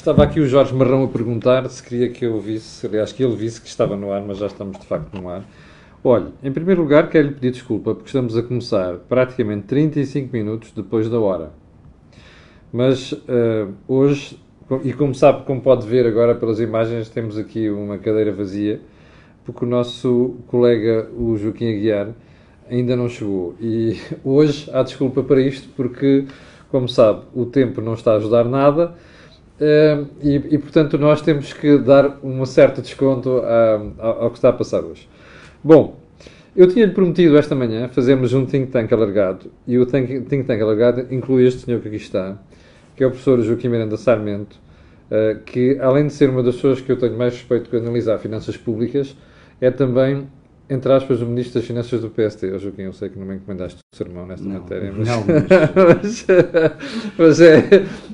Estava aqui o Jorge Marrão a perguntar se queria que eu visse, aliás, que ele visse que estava no ar, mas já estamos de facto no ar. Olhe, em primeiro lugar, quero lhe pedir desculpa porque estamos a começar praticamente 35 minutos depois da hora. Mas uh, hoje, e como sabe, como pode ver agora pelas imagens, temos aqui uma cadeira vazia porque o nosso colega, o Joaquim Aguiar, ainda não chegou. E hoje há desculpa para isto porque, como sabe, o tempo não está a ajudar nada e, e, portanto, nós temos que dar um certo desconto a, a, ao que está a passar hoje. Bom, eu tinha-lhe prometido esta manhã fazermos um think tank alargado, e o think, think tank alargado inclui este senhor que aqui está, que é o professor Joaquim Miranda Sarmento, uh, que, além de ser uma das pessoas que eu tenho mais respeito de analisar finanças públicas, é também entre aspas, o Ministro das Finanças do PSD. Oh, Joaquim, eu sei que não me encomendaste o sermão nesta não, matéria, mas, não, mas... mas, mas é,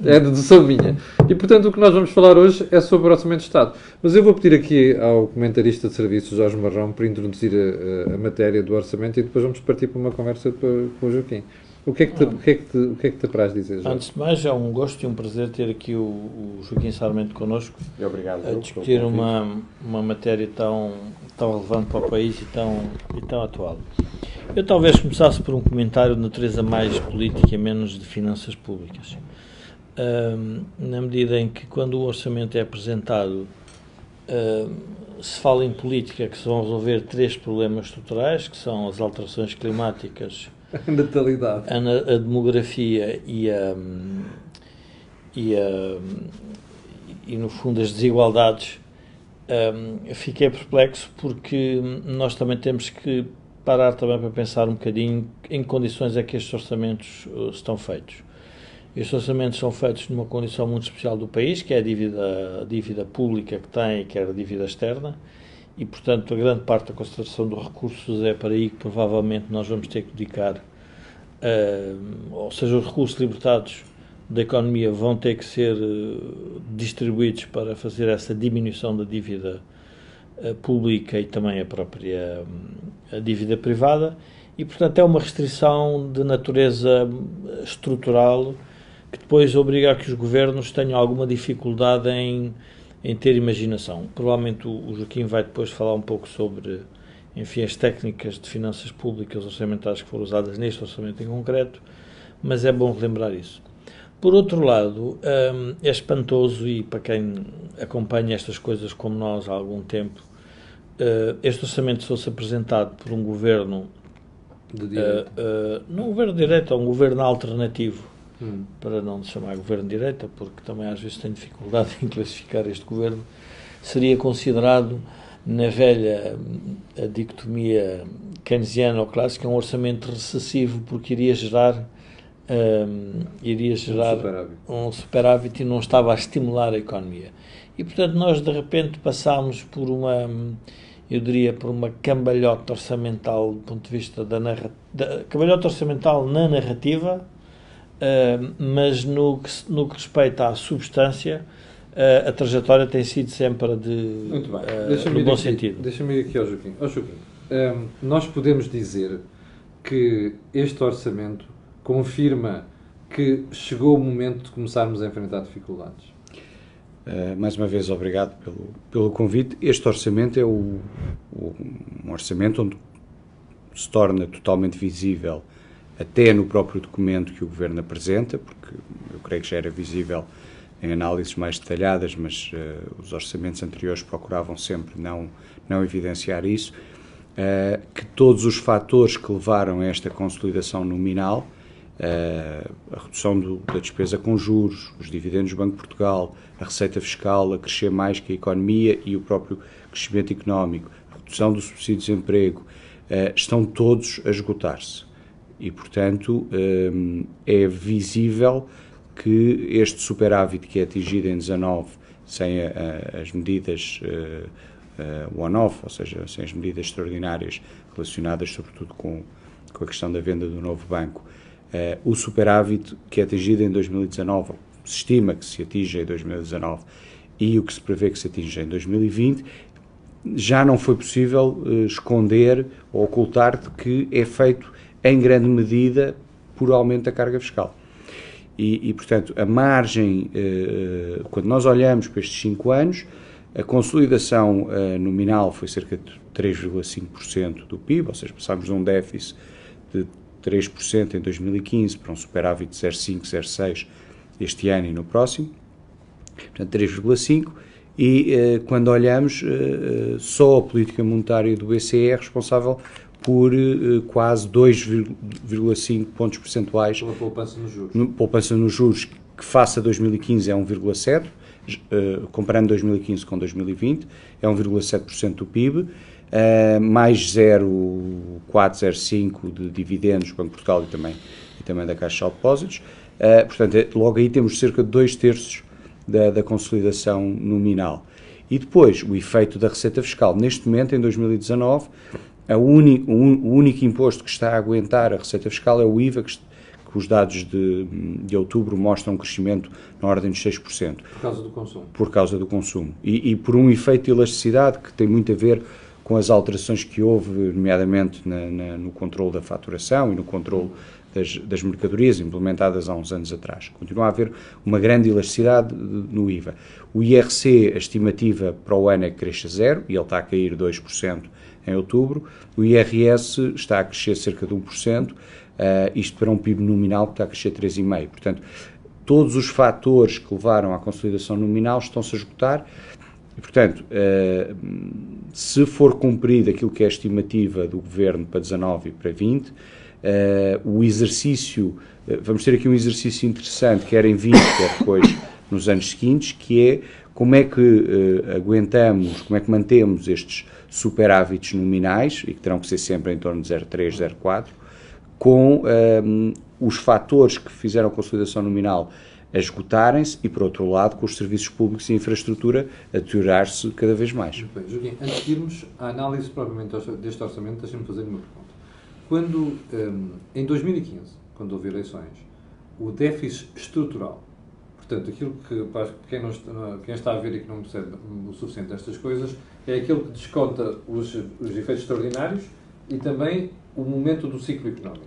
é dedução minha. E, portanto, o que nós vamos falar hoje é sobre o Orçamento de Estado. Mas eu vou pedir aqui ao comentarista de serviços, Jorge Marrão, para introduzir a, a, matéria do Orçamento e depois vamos partir para uma conversa com o Joaquim. O que, é que te, o, que é que te, o que é que te apraz dizer, Jorge? Antes de mais, é um gosto e um prazer ter aqui o, o Joaquim Sarmento connosco. Obrigado. A discutir uma, uma matéria tão, tão relevante para o país e tão, e tão atual. Eu talvez começasse por um comentário de natureza mais política e menos de finanças públicas. Um, na medida em que, quando o orçamento é apresentado, um, se fala em política que se vão resolver três problemas estruturais, que são as alterações climáticas, a natalidade. A, a demografia e a, e a. e no fundo as desigualdades. Um, fiquei perplexo porque nós também temos que parar também para pensar um bocadinho em que condições é que estes orçamentos uh, estão feitos. Estes orçamentos são feitos numa condição muito especial do país, que é a dívida, a dívida pública que tem, que é a dívida externa, e, portanto, a grande parte da concentração dos recursos é para aí que provavelmente nós vamos ter que dedicar. Uh, ou seja, os recursos libertados da economia vão ter que ser ah, distribuídos para fazer essa diminuição da dívida ah, pública e também a própria a dívida privada. E, portanto, é uma restrição de natureza estrutural que depois obriga a que os governos tenham alguma dificuldade em em ter imaginação. Provavelmente o Joaquim vai depois falar um pouco sobre enfim, as técnicas de finanças públicas orçamentais que foram usadas neste orçamento em concreto, mas é bom relembrar isso. Por outro lado, hum, é espantoso, e para quem acompanha estas coisas como nós há algum tempo, hum, este orçamento fosse apresentado por um governo. De direita. Hum, não um governo direto é um governo alternativo Hum. para não chamar governo de direita, porque também às vezes tenho dificuldade em classificar este governo, seria considerado, na velha hum, dicotomia keynesiana ou clássica, um orçamento recessivo, porque iria gerar. Hum, um, iria gerar um superávit. um superávit e não estava a estimular a economia. E portanto, nós de repente passámos por uma eu diria, por uma cambalhota orçamental do ponto de vista da narrativa. Cambalhota orçamental na narrativa, ah, mas no que, no que respeita à substância, uh, a trajetória tem sido sempre de, Muito bem. Uh, no bom aqui, sentido. Deixa-me ir aqui ao Joaquim. Ao Joaquim um, nós podemos dizer que este orçamento confirma que chegou o momento de começarmos a enfrentar dificuldades. Uh, mais uma vez, obrigado pelo, pelo convite. Este orçamento é o, o um orçamento onde se torna totalmente visível até no próprio documento que o Governo apresenta, porque eu creio que já era visível em análises mais detalhadas, mas uh, os orçamentos anteriores procuravam sempre não, não evidenciar isso, uh, que todos os fatores que levaram a esta consolidação nominal, uh, a redução do, da despesa com juros, os dividendos do Banco de Portugal, a receita fiscal a crescer mais que a economia e o próprio crescimento económico, a redução do subsídio de desemprego, estão todos a esgotar-se. E, portanto, hum, é visível que este superávit que é atingido em 19 sem as medidas eh, eh, one-off, ou seja, sem as medidas extraordinárias relacionadas sobretudo com, com a questão da venda do novo banco, eh, o superávit que é atingido em 2019, se estima que se atinja em 2019 e o que se prevê que se atinja em 2020, já não foi possível esconder ou ocultar de que é feito em grande medida por aumento da carga fiscal. E, e portanto, a margem, eh, quando nós olhamos para estes 5 anos, a consolidação eh, nominal foi cerca de 3,5% do PIB, ou seja, passámos de um déficit de 3% em 2015 para um superávit de 0,5, 0,6 este ano e no próximo, portanto 3,5%, e eh, quando olhamos, eh, eh, só a política monetária do BCE é responsável por eh, quase 2,5 pontos percentuais. Pela poupança nos juros. No, poupança nos juros, que face a 2015 é 1,7%, eh, comparando 2015 com 2020, é 1,7% do PIB. Uh, eh, mais 0,405 de dividendos do Banco de Portugal e também, e também da Caixa de Depósitos. Uh, portanto, é, logo aí temos cerca de dois terços da, da, consolidação nominal. E depois, o efeito da receita fiscal. Neste momento, em 2019, o único, o único imposto que está a aguentar a receita fiscal é o IVA, que, que os dados de, de outubro mostram um crescimento na ordem dos 6%. Por causa do consumo. Por causa do consumo. E, e, por um efeito de elasticidade que tem muito a ver com as alterações que houve, nomeadamente na, na, no controle da faturação e no controle das, das, mercadorias implementadas há uns anos atrás. Continua a haver uma grande elasticidade no IVA. O IRC, a estimativa para o ano é que cresça zero, e ele está a cair 2% em outubro, o IRS está a crescer cerca de 1%, uh, eh, isto para um PIB nominal que está a crescer 3,5%. Portanto, todos os fatores que levaram à consolidação nominal estão-se a esgotar. E, portanto, uh, se for cumprida aquilo que é a estimativa do Governo para 19 e para 20, uh, eh, o exercício, uh, vamos ter aqui um exercício interessante, quer em 20, quer depois nos anos seguintes, que é como é que aguentamos, como é que mantemos estes superávites nominais, e que terão que ser sempre em torno de 0,3, 0,4, com um, ehm, os fatores que fizeram a consolidação nominal a esgotarem-se e, por outro lado, com os serviços públicos e infraestrutura a deteriorar-se cada vez mais. bem, Joaquim, antes de irmos à análise propriamente deste orçamento, deixem me fazer uma pergunta. Quando, um, ehm, em 2015, quando houve eleições, o déficit estrutural Portanto, aquilo que, para quem, não, quem está a ver e que não percebe o suficiente destas coisas, é aquilo que desconta os, os efeitos extraordinários e também o momento do ciclo económico.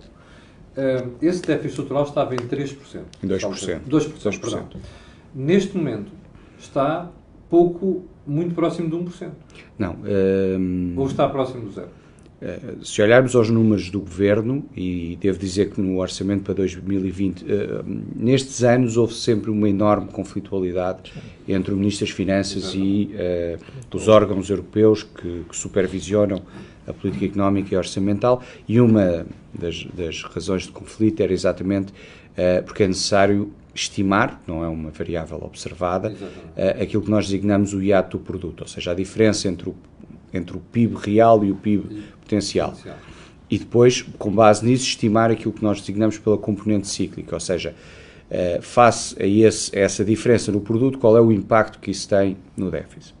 Esse déficit estrutural estava em 3%. 2%. 2%, 2%. Perdão. Neste momento está pouco, muito próximo de 1%. Não. Ou está próximo do zero? Eh, se olharmos aos números do governo, e devo dizer que no orçamento para 2020, eh, nestes anos houve sempre uma enorme conflitualidade entre o Ministro das Finanças e eh, os órgãos europeus que, que supervisionam a política económica e orçamental, e uma das, das razões de conflito era exatamente porque é necessário estimar, não é uma variável observada, Exatamente. aquilo que nós designamos o hiato do produto, ou seja, a diferença entre o entre o PIB real e o PIB potencial. E depois, com base nisso, estimar aquilo que nós designamos pela componente cíclica, ou seja, eh, face a, esse, a essa diferença no produto, qual é o impacto que isso tem no déficit.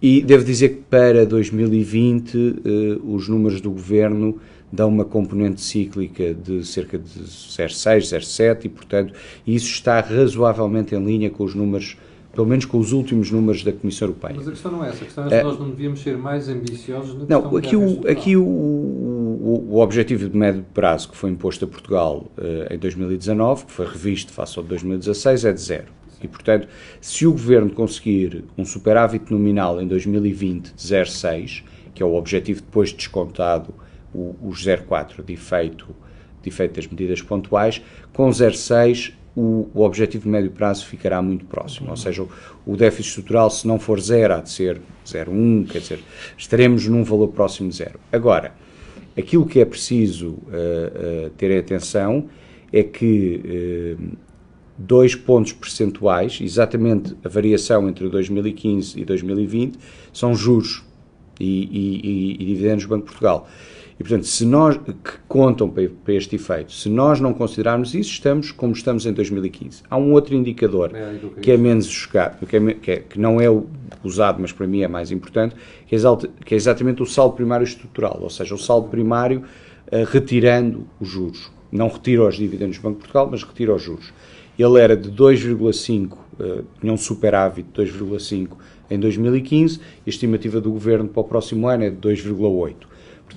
E devo dizer que para 2020 eh, os números do governo dão uma componente cíclica de cerca de 0,6, 0,7 e, portanto, isso está razoavelmente em linha com os números pelo menos com os últimos números da Comissão Europeia. Mas a questão não é essa, a questão é eh, se nós não devíamos ser mais ambiciosos na Não, aqui, o, aqui o, o, o, objetivo de médio prazo que foi imposto a Portugal uh, em 2019, que foi revisto face ao de 2016, é de zero. E, portanto, se o governo conseguir um superávit nominal em 2020 de 0,6, que é o objetivo depois de descontado os 0,4 de efeito, de efeito das medidas pontuais, com 0,6 o, o objetivo de médio prazo ficará muito próximo. Ou seja, o, o déficit estrutural, se não for zero, há de ser 0,1, quer dizer, estaremos num valor próximo de zero. Agora, aquilo que é preciso uh, uh, ter atenção é que uh, dois pontos percentuais, exatamente a variação entre 2015 e 2020, são juros e, e, e, e dividendos do Banco de Portugal. E, portanto, se nós, que contam para, este efeito, se nós não considerarmos isso, estamos como estamos em 2015. Há um outro indicador é que é, é menos jogado, que, é, que, é, que, não é usado, mas para mim é mais importante, que é, que é exatamente o saldo primário estrutural, ou seja, o saldo primário uh, retirando os juros. Não retira os dividendos do Banco de Portugal, mas retira os juros. Ele era de 2,5, uh, eh, tinha um superávit de 2,5 em 2015, a estimativa do governo para o próximo ano é de 2,8.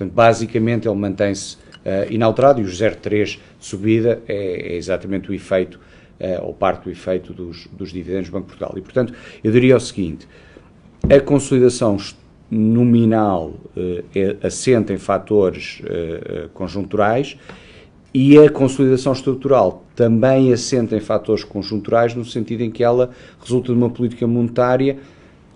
Portanto, basicamente ele mantém-se uh, inalterado e os 0,3 de subida é, é, exatamente o efeito, uh, ou parte do efeito dos, dos dividendos do Banco de Portugal. E, portanto, eu diria o seguinte, a consolidação nominal uh, é, assenta em fatores conjunturais e a consolidação estrutural também assenta em fatores conjunturais, no sentido em que ela resulta de uma política monetária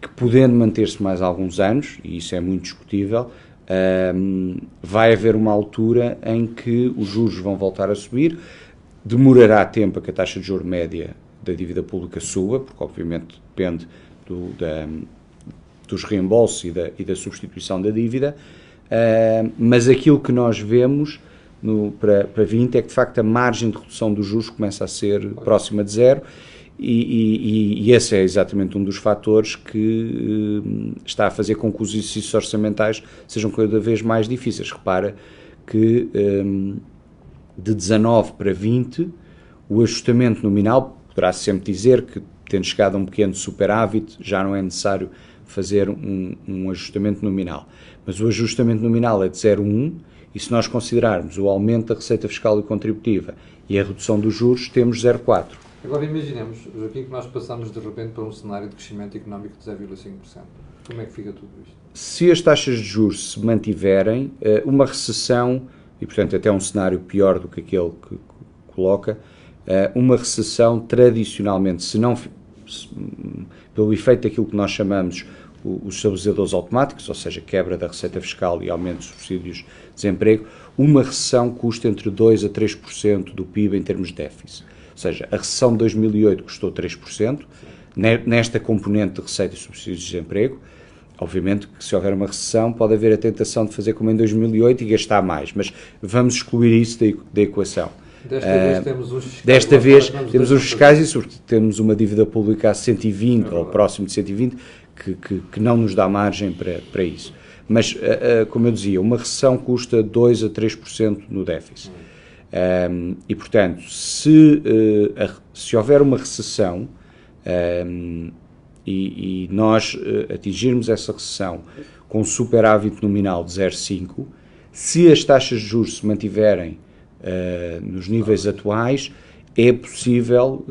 que, podendo manter-se mais alguns anos, e isso é muito discutível, um, vai haver uma altura em que os juros vão voltar a subir, demorará tempo a que a taxa de juros média da dívida pública suba, porque obviamente depende do, da, dos reembolsos e da, e da, substituição da dívida, uh, mas aquilo que nós vemos no, para, para 20 é que de facto a margem de redução dos juros começa a ser próxima de zero e, e, e, esse é exatamente um dos fatores que eh, está a fazer com que os exercícios orçamentais sejam cada vez mais difíceis. Repara que eh, de 19 para 20, o ajustamento nominal, poderá -se sempre dizer que, tendo chegado a um pequeno superávit, já não é necessário fazer um, um ajustamento nominal. Mas o ajustamento nominal é de 0,1, e se nós considerarmos o aumento da receita fiscal e contributiva e a redução dos juros, temos 0,4 Agora imaginemos, Joaquim, que nós passamos de repente para um cenário de crescimento económico de 0,5%. Como é que fica tudo isto? Se as taxas de juros se mantiverem, eh, uma recessão, e portanto até um cenário pior do que aquele que coloca, eh, uma recessão tradicionalmente, se não se, hum, pelo efeito daquilo que nós chamamos os estabilizadores automáticos, ou seja, quebra da receita fiscal e aumento de subsídios de desemprego, uma recessão custa entre 2% a 3% do PIB em termos de déficit. Ou seja, a recessão de 2008 custou 3%, nesta componente de receita e subsídios de desemprego. Obviamente que se houver uma recessão pode haver a tentação de fazer como em 2008 e gastar mais, mas vamos excluir isso da, da equação. Desta vez ah, temos os fiscais, temos os fiscais e, temos uma dívida pública a 120 é ou próximo de 120 que, que, que, não nos dá margem para, para isso. Mas, ah, ah, como eu dizia, uma recessão custa 2 a 3% no déficit. Hum um, e, portanto, se, uh, a, se houver uma recessão um, e, e, nós uh, atingirmos essa recessão com um superávit nominal de 0,5, se as taxas de juros se mantiverem uh, nos níveis atuais, é possível,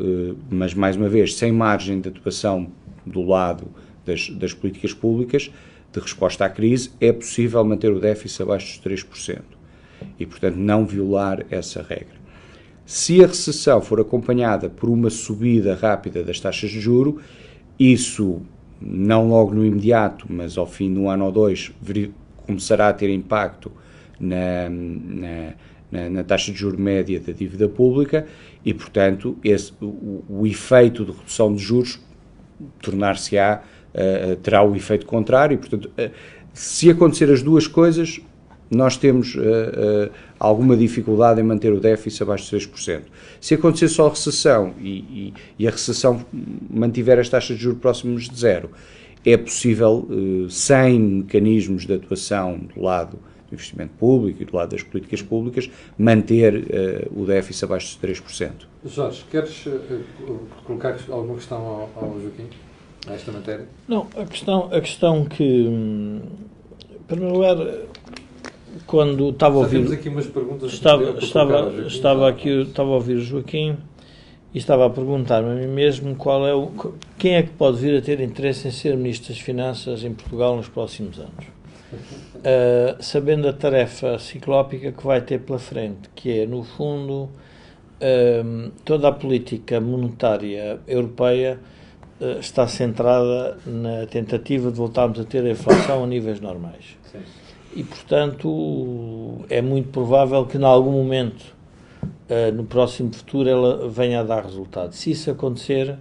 mas mais uma vez, sem margem de atuação do lado das, das políticas públicas de resposta à crise, é possível manter o déficit abaixo dos 3% e, portanto, não violar essa regra. Se a recessão for acompanhada por uma subida rápida das taxas de juro, isso não logo no imediato, mas ao fim de um ano ou dois, começará a ter impacto na, na na, taxa de juro média da dívida pública e, portanto, esse, o, o efeito de redução de juros tornar-se-á, uh, terá o efeito contrário. E, portanto, uh, se acontecer as duas coisas, nós temos uh, uh, alguma dificuldade em manter o déficit abaixo de 3%. Se acontecer só recessão e, e, e, a recessão mantiver as taxas de juros próximas de zero, é possível, uh, sem mecanismos de atuação do lado do investimento público e do lado das políticas públicas, manter o déficit abaixo de 3%. Jorge, queres colocar alguma questão ao, ao Joaquim? Nesta matéria? Não, a questão, a questão que, hum, em primeiro lugar, quando estava a ouvir. aqui umas perguntas estava, estava, Joaquim, estava, aqui, estava a ouvir o Joaquim e estava a perguntar-me a mim mesmo qual é o, quem é que pode vir a ter interesse em ser Ministro das Finanças em Portugal nos próximos anos. Uh, sabendo a tarefa ciclópica que vai ter pela frente, que é, no fundo, ehm, toda a política monetária europeia uh, está centrada na tentativa de voltarmos a ter a inflação a níveis normais. Sim e, portanto, é muito provável que, em algum momento, eh, no próximo futuro, ela venha a dar resultado. Se isso acontecer,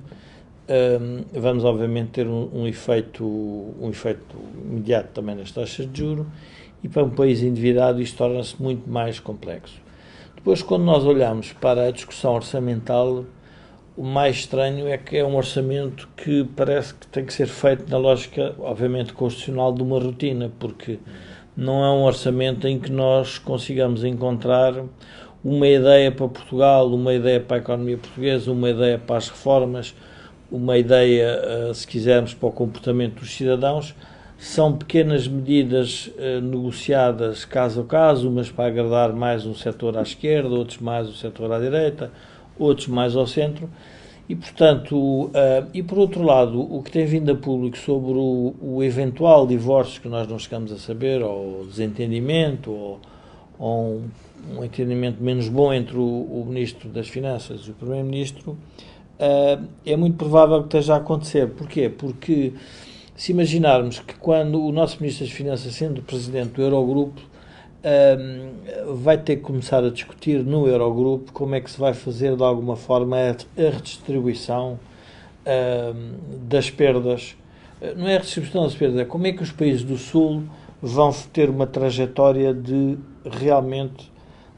ehm, vamos, obviamente, ter um, um efeito, um efeito imediato também nas taxas de juros e, para um país endividado, isto torna-se muito mais complexo. Depois, quando nós olhamos para a discussão orçamental, o mais estranho é que é um orçamento que parece que tem que ser feito na lógica, obviamente, constitucional de uma rotina, porque não é um orçamento em que nós consigamos encontrar uma ideia para Portugal, uma ideia para a economia portuguesa, uma ideia para as reformas, uma ideia, eh, se quisermos, para o comportamento dos cidadãos. São pequenas medidas eh, negociadas caso a caso, umas para agradar mais um setor à esquerda, outros mais um setor à direita, outros mais ao centro e, portanto, uh, e por outro lado, o que tem vindo a público sobre o, o, eventual divórcio que nós não chegamos a saber, ou desentendimento, ou, ou um, um, entendimento menos bom entre o, o Ministro das Finanças e o Primeiro-Ministro, uh, é muito provável que esteja a acontecer. Porquê? Porque se imaginarmos que quando o nosso Ministro das Finanças, sendo Presidente do Eurogrupo, um, vai ter que começar a discutir no Eurogrupo como é que se vai fazer de alguma forma a redistribuição um, das perdas. Eh, não é a redistribuição das perdas, é como é que os países do Sul vão ter uma trajetória de realmente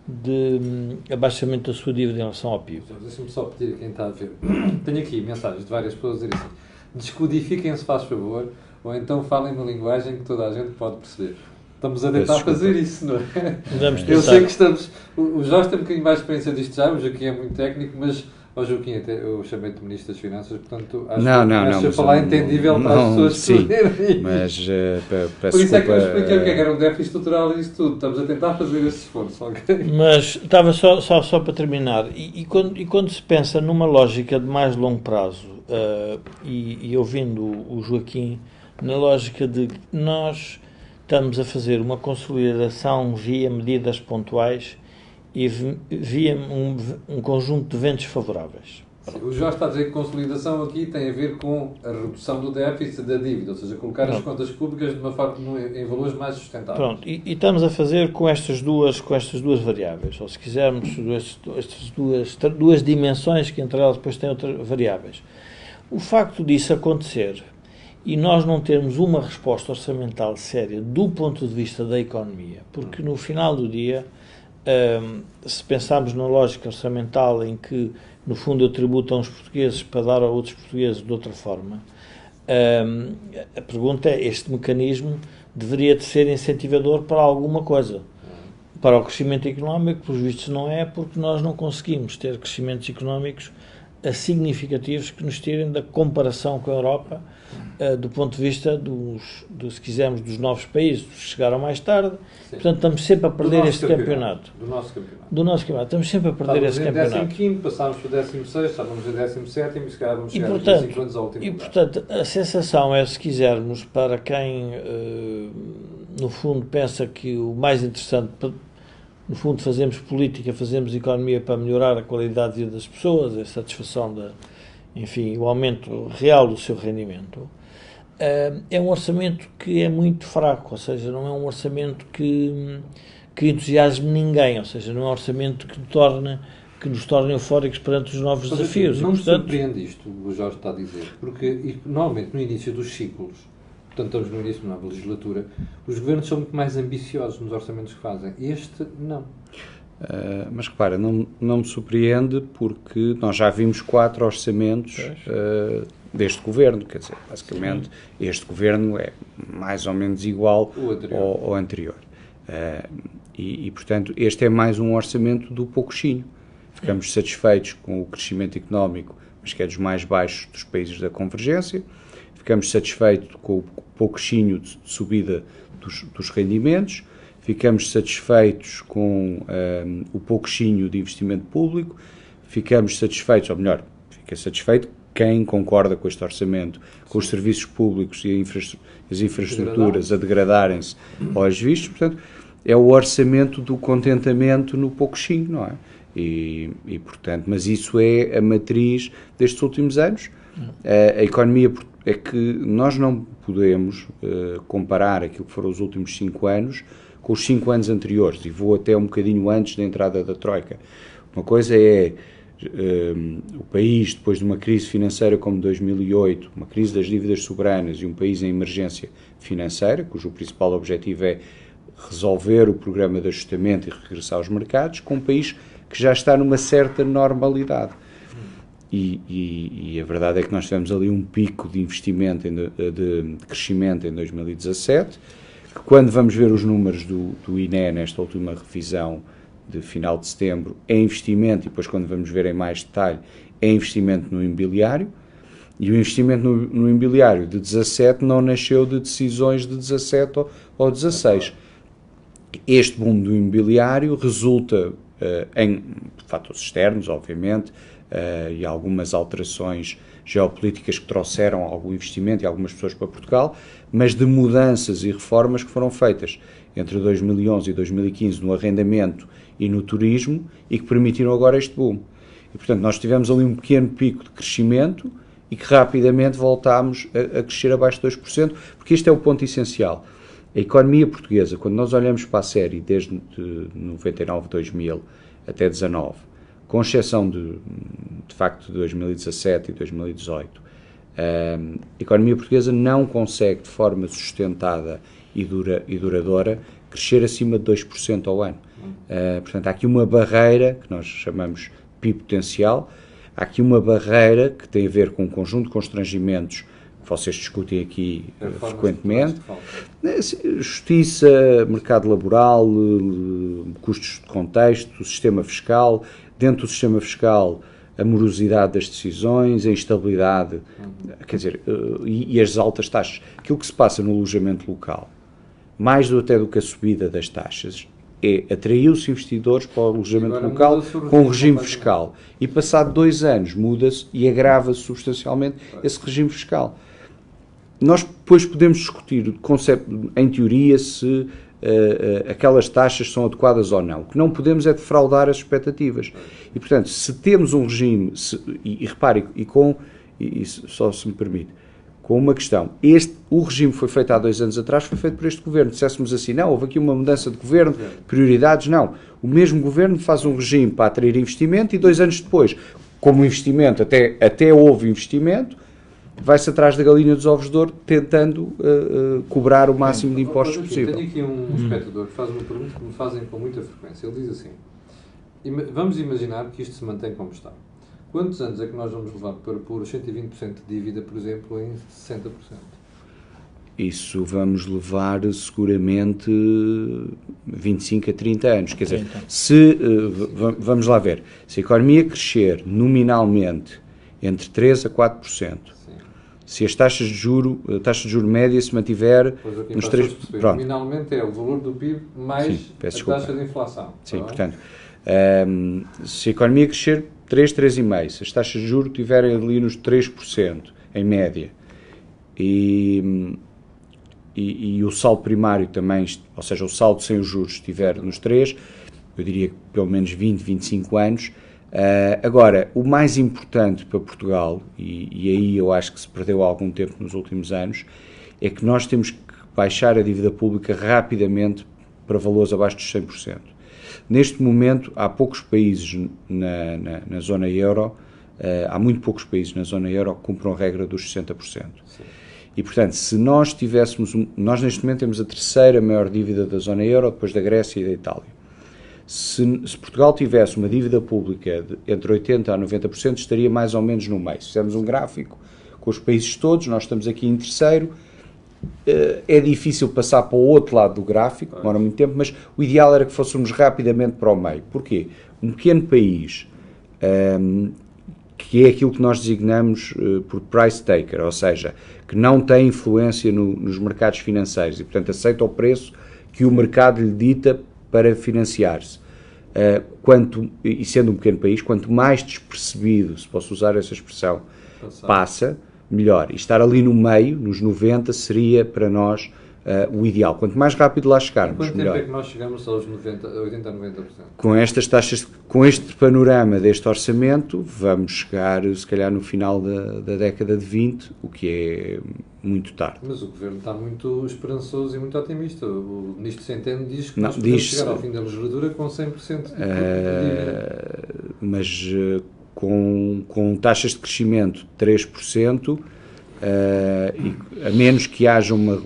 de um, abaixamento da sua dívida em relação ao PIB. Deixa-me só pedir a quem está a ver. Tenho aqui mensagens de várias pessoas a dizer assim: descodifiquem-se, faz favor, ou então falem uma linguagem que toda a gente pode perceber. Estamos a tentar fazer isso, não é? Eu sei que estamos. O Jorge tem um bocadinho mais experiência disto já, o Joaquim é muito técnico, mas Ó Joaquim, até eu chamei-te Ministro das Finanças, portanto acho não, não, que não, não, falar não, entendível para as pessoas sim, mas uh, peço Por isso desculpa, é que eu expliquei o que é era um eh, déficit estrutural e isso tudo. Estamos a tentar fazer esse esforço, ok? Mas estava só, só, só para terminar. E, e, quando, e quando se pensa numa lógica de mais longo prazo, uh, e, e ouvindo o Joaquim, na lógica de nós estamos a fazer uma consolidação via medidas pontuais e via um, um conjunto de eventos favoráveis. Sim, o Jorge está a dizer que consolidação aqui tem a ver com a redução do déficit da dívida, ou seja, colocar Pronto. as contas públicas de uma forma, em valores mais sustentáveis. Pronto, e, e, estamos a fazer com estas duas, com estas duas variáveis, ou se quisermos, estas duas, duas dimensões que entre elas depois têm outras variáveis. O facto disso acontecer e nós não termos uma resposta orçamental séria do ponto de vista da economia, porque no final do dia, hum, se pensarmos na lógica orçamental em que, no fundo, eu tributo a uns portugueses para dar a outros portugueses de outra forma, hum, a pergunta é: este mecanismo deveria de ser incentivador para alguma coisa? Para o crescimento económico, pelos vistos, não é, porque nós não conseguimos ter crescimentos económicos significativos que nos tirem da comparação com a Europa eh, do ponto de vista dos, se quisermos, dos novos países, que chegaram mais tarde. Sim. Portanto, estamos sempre a perder este campeonato. campeonato. Do nosso campeonato. Do nosso campeonato. Estamos sempre a perder este campeonato. Estávamos em 15, passámos para o 16, estávamos em 17 e se calhar vamos chegar e, portanto, anos ao último E, lugar. portanto, a sensação é, se quisermos, para quem, eh, no fundo, pensa que o mais interessante no fundo, fazemos política, fazemos economia para melhorar a qualidade de vida das pessoas, a satisfação da, enfim, o aumento real do seu rendimento. Eh, é um orçamento que é muito fraco, ou seja, não é um orçamento que, que entusiasme ninguém, ou seja, não é um orçamento que torna que nos torne eufóricos perante os novos Mas, desafios. Não e, portanto... me surpreende isto, o Jorge está a dizer, porque normalmente no início dos ciclos portanto estamos no início de nova legislatura, os governos são muito mais ambiciosos nos orçamentos que fazem. Este, não. Uh, mas repara, não, não me surpreende porque nós já vimos quatro orçamentos uh, deste governo, quer dizer, basicamente Sim. este governo é mais ou menos igual anterior. Ao, ao, anterior. Uh, e, e, portanto, este é mais um orçamento do poucoxinho. Ficamos satisfeitos com o crescimento económico, mas que é dos mais baixos dos países da convergência ficamos satisfeitos com o pouquinho de subida dos, dos rendimentos, ficamos satisfeitos com um, ehm, o pouquinho de investimento público, ficamos satisfeitos, ou melhor, fica satisfeito quem concorda com este orçamento, com os serviços públicos e infra as infraestruturas a degradarem-se aos vistos, portanto, é o orçamento do contentamento no pouquinho, não é? E, e, portanto, mas isso é a matriz destes últimos anos. Hum. A, a economia é que nós não podemos uh, comparar aquilo que foram os últimos cinco anos com os cinco anos anteriores, e vou até um bocadinho antes da entrada da Troika. Uma coisa é eh, o país, depois de uma crise financeira como 2008, uma crise das dívidas soberanas e um país em emergência financeira, cujo principal objetivo é resolver o programa de ajustamento e regressar aos mercados, com um país que já está numa certa normalidade. E, e, e, a verdade é que nós tivemos ali um pico de investimento, em, de, de crescimento em 2017, que quando vamos ver os números do, do INE nesta última revisão de final de setembro, é investimento, e depois quando vamos ver em mais detalhe, é investimento no imobiliário, e o investimento no, no imobiliário de 17 não nasceu de decisões de 17 ou, ou 16. Este boom do imobiliário resulta uh, em fatores externos, obviamente, uh, e algumas alterações geopolíticas que trouxeram algum investimento e algumas pessoas para Portugal, mas de mudanças e reformas que foram feitas entre 2011 e 2015 no arrendamento e no turismo e que permitiram agora este boom. E, portanto, nós tivemos ali um pequeno pico de crescimento e que rapidamente voltámos a, a crescer abaixo de 2%, porque este é o ponto essencial. A economia portuguesa, quando nós olhamos para a série desde 99, 2000 até 19, com exceção de, de facto, de 2017 e 2018, ehm, a economia portuguesa não consegue, de forma sustentada e, dura, e duradoura, crescer acima de 2% ao ano. Uh, portanto, há aqui uma barreira que nós chamamos PIB potencial, há aqui uma barreira que tem a ver com um conjunto de constrangimentos que vocês discutem aqui uh, frequentemente. Eh, justiça, mercado laboral, custos de contexto, sistema fiscal dentro do sistema fiscal, a morosidade das decisões, a instabilidade, uhum. quer dizer, eh, e, e, as altas taxas. Aquilo que se passa no alojamento local, mais do, até do que a subida das taxas, é atraiu-se investidores para o alojamento local com o regime fiscal. E passado dois anos muda-se e agrava-se substancialmente esse regime fiscal. Nós depois podemos discutir conceito, em teoria se eh, eh, aquelas taxas são adequadas ou não. O que não podemos é defraudar as expectativas. E, portanto, se temos um regime, se, e, e, repare, e com, e, e, só se me permite, com uma questão. Este, o regime foi feito há dois anos atrás, foi feito por este governo. Dissessemos assim, não, houve aqui uma mudança de governo, prioridades, não. O mesmo governo faz um regime para atrair investimento e dois anos depois, como investimento, até, até houve investimento, vai-se atrás da galinha dos ovos de ouro, tentando uh, uh, cobrar o máximo de impostos possível. Tenho aqui um, uhum. espectador que faz uma pergunta que me fazem com muita frequência. Ele diz assim: Vamos imaginar que isto se mantém como está. Quantos anos é que nós vamos levar para pôr 120% de dívida, por exemplo, em 60%? Isso vamos levar seguramente 25 a 30 anos. Quer 30. dizer, se, eh, vamos lá ver, se a economia crescer nominalmente entre 3 a 4%, se as taxas de juro, a taxa de juro média se mantiver nos 3, pronto. Nominalmente é o valor do PIB mais Sim, a desculpa. taxa de inflação. Sim, tá portanto, um, ehm, se a economia crescer 3, 3,5, se as taxas de juro estiverem ali nos 3% em média e, e, e, o saldo primário também, ou seja, o saldo sem os juros estiver nos 3, eu diria que pelo menos 20, 25 anos, eh, agora, o mais importante para Portugal, e, e, aí eu acho que se perdeu algum tempo nos últimos anos, é que nós temos que baixar a dívida pública rapidamente para valores abaixo dos 100%. Neste momento, há poucos países na, na, na zona euro, uh, há muito poucos países na zona euro que cumpram a regra dos 60%. Sim. E, portanto, se nós tivéssemos. Um, nós, neste momento, temos a terceira maior dívida da zona euro, depois da Grécia e da Itália. Se, se, Portugal tivesse uma dívida pública de, entre 80% a 90%, estaria mais ou menos no meio. Fizemos um gráfico com os países todos, nós estamos aqui em terceiro. Eh, é difícil passar para o outro lado do gráfico, demora muito tempo, mas o ideal era que fôssemos rapidamente para o meio. Porquê? Um pequeno país, um, ehm, que é aquilo que nós designamos eh, por price taker, ou seja, que não tem influência no, nos mercados financeiros e, portanto, aceita o preço que o mercado lhe dita para financiar-se. Uh, e sendo um pequeno país, quanto mais despercebido, se posso usar essa expressão, Passar. passa, melhor. E estar ali no meio, nos 90, seria para nós uh, o ideal. Quanto mais rápido lá chegarmos, quanto melhor. Quanto tempo é que nós chegamos aos 90, 80 a 90%? Com estas taxas, com este panorama deste orçamento, vamos chegar, se calhar, no final da, da década de 20, o que é muito tarde. Mas o Governo está muito esperançoso e muito otimista. O Ministro Centeno diz que não, nós diz chegar ao fim da legislatura com 100% de uh, Mas eh, com, com taxas de crescimento de 3%, uh, e, a menos que haja uma...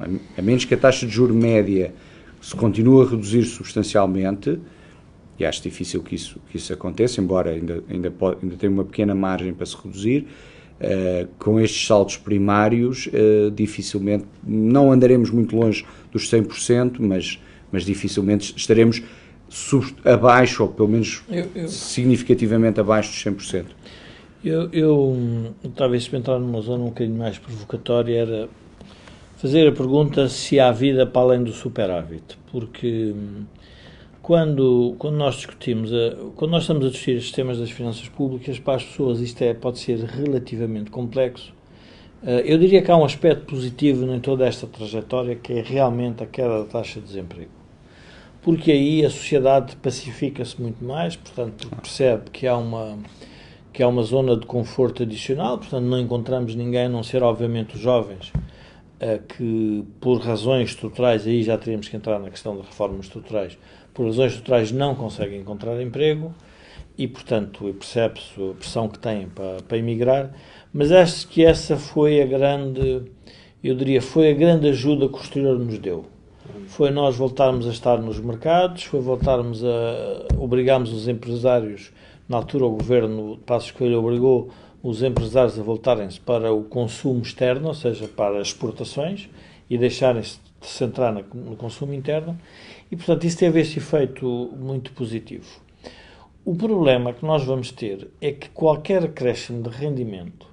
A, a menos que a taxa de juros média se continue a reduzir substancialmente, e acho difícil que isso, que isso aconteça, embora ainda, ainda, pode, ainda tenha uma pequena margem para se reduzir, eh, com estes saltos primários, uh, dificilmente, não andaremos muito longe dos 100%, mas, mas dificilmente estaremos sub, abaixo, ou pelo menos eu, eu, significativamente abaixo dos 100%. Eu, eu hum, talvez para entrar numa zona um bocadinho mais provocatória era fazer a pergunta se há vida para além do superávit, porque hum, quando, quando nós discutimos, a, quando nós estamos a discutir os temas das finanças públicas, para as pessoas isto é, pode ser relativamente complexo. Eh, eu diria que há um aspecto positivo em toda esta trajetória, que é realmente a queda da taxa de desemprego. Porque aí a sociedade pacifica-se muito mais, portanto, percebe que há uma que é uma zona de conforto adicional, portanto não encontramos ninguém, a não ser obviamente os jovens, eh, que por razões estruturais, aí já teríamos que entrar na questão de reformas estruturais, por razões estruturais, não conseguem encontrar emprego e, portanto, percebe-se a pressão que têm para, para emigrar, mas acho que essa foi a grande, eu diria, foi a grande ajuda que o exterior nos deu. Foi nós voltarmos a estar nos mercados, foi voltarmos a. obrigarmos os empresários, na altura o governo Passos Coelho obrigou os empresários a voltarem-se para o consumo externo, ou seja, para as exportações, e deixarem-se de centrar no consumo interno. E, portanto, isso teve esse efeito muito positivo. O problema que nós vamos ter é que qualquer acréscimo de rendimento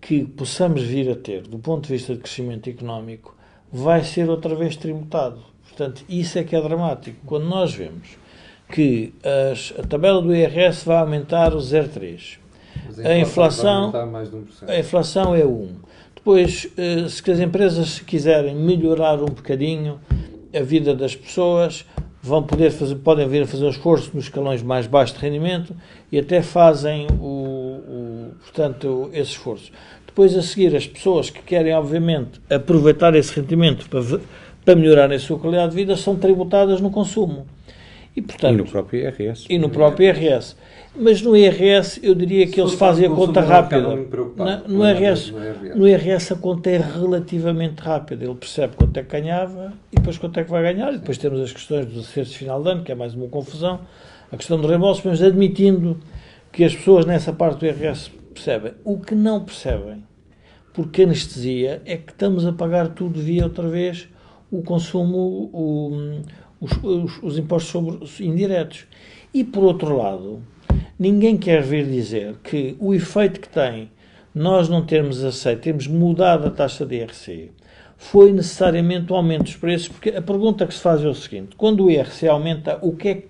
que possamos vir a ter do ponto de vista de crescimento económico vai ser outra vez tributado. Portanto, isso é que é dramático. Quando nós vemos que as, a tabela do IRS vai aumentar o 0,3, a inflação, a, a inflação é 1. Depois, eh, se as empresas quiserem melhorar um bocadinho, a vida das pessoas, vão poder fazer, podem vir a fazer um esforço nos escalões mais baixos de rendimento e até fazem o, o portanto, esse esforço. Depois a seguir, as pessoas que querem, obviamente, aproveitar esse rendimento para, para melhorar a sua qualidade de vida são tributadas no consumo. E, portanto, e no próprio IRS. E no próprio IRS mas no IRS eu diria que eles fazem a conta rápida. Na, é? no, IRS, no IRS a conta é relativamente rápida. Ele percebe quanto é que ganhava e depois quanto é que vai ganhar. E depois temos as questões dos acertos final de ano, que é mais uma confusão. A questão do reembolso, mas admitindo que as pessoas nessa parte do IRS percebem. O que não percebem, porque anestesia, é que estamos a pagar tudo via outra vez o consumo, o, os, os, os impostos sobre, indiretos. E por outro lado Ninguém quer vir dizer que o efeito que tem nós não termos aceito, termos mudado a taxa de IRC, foi necessariamente o um aumento dos preços, porque a pergunta que se faz é o seguinte: quando o IRC aumenta, o que é que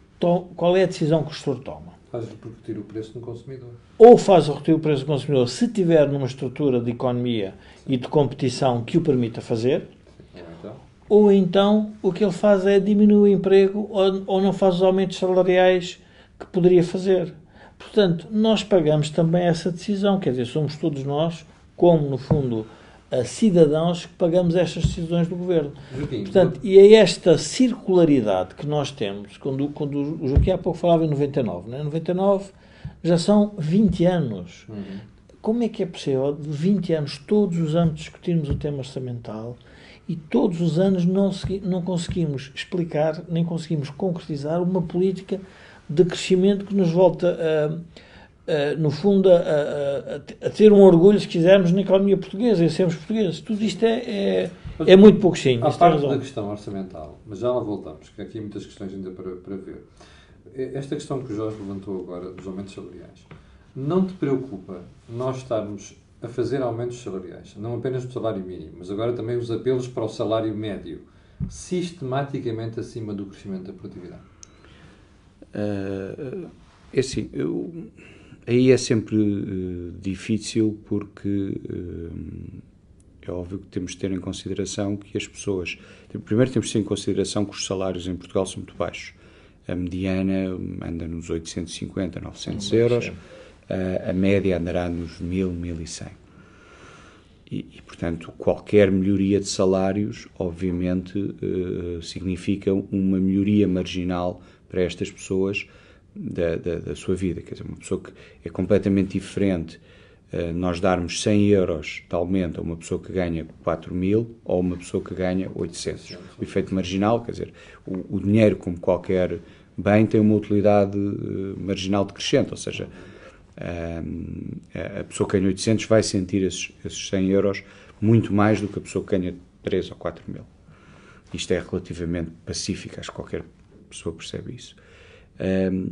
qual é a decisão que o gestor toma? Faz repercutir o preço no consumidor. Ou faz repercutir o preço do consumidor, se tiver numa estrutura de economia e de competição que o permita fazer, então? ou então o que ele faz é diminuir o emprego ou, ou não faz os aumentos salariais que poderia fazer. Portanto, nós pagamos também essa decisão, quer dizer, somos todos nós, como no fundo eh, cidadãos, que pagamos estas decisões do governo. Joaquim, Portanto, e é esta circularidade que nós temos, quando, quando o Joaquim há pouco falava em 99, né? 99 já são 20 anos. Uhum. Como é que é possível, de 20 anos, todos os anos discutirmos o tema orçamental e todos os anos não, não conseguimos explicar, nem conseguimos concretizar uma política de crescimento que nos volta, a, a, no fundo, a, a, ter um orgulho, se quisermos, na economia portuguesa, em sermos portugueses. Tudo isto é, é, é muito pouco sim. Há parte da questão orçamental, mas já lá voltamos, que aqui há muitas questões ainda para, para ver. Esta questão que o Jorge levantou agora, dos aumentos salariais, não te preocupa nós estarmos a fazer aumentos salariais, não apenas do salário mínimo, mas agora também os apelos para o salário médio, sistematicamente acima do crescimento da produtividade? Uh, é assim, eu, aí é sempre uh, difícil porque uh, é óbvio que temos de ter em consideração que as pessoas. Primeiro, temos de ter em consideração que os salários em Portugal são muito baixos. A mediana anda nos 850, 900 Não, euros, a, a média andará nos 1000, 1100. E, e, portanto, qualquer melhoria de salários, obviamente, significa uma melhoria marginal para estas pessoas da, da, da, sua vida. Quer dizer, uma pessoa que é completamente diferente uh, nós darmos 100 euros de aumento a uma pessoa que ganha 4 mil ou uma pessoa que ganha 800. O efeito marginal, quer dizer, o, o dinheiro, como qualquer bem, tem uma utilidade uh, marginal decrescente, ou seja, uh, a pessoa que ganha 800 vai sentir esses, esses 100 euros muito mais do que a pessoa que ganha 3 ou 4 mil. Isto é relativamente pacífico, acho que qualquer pessoa percebe isso. Um,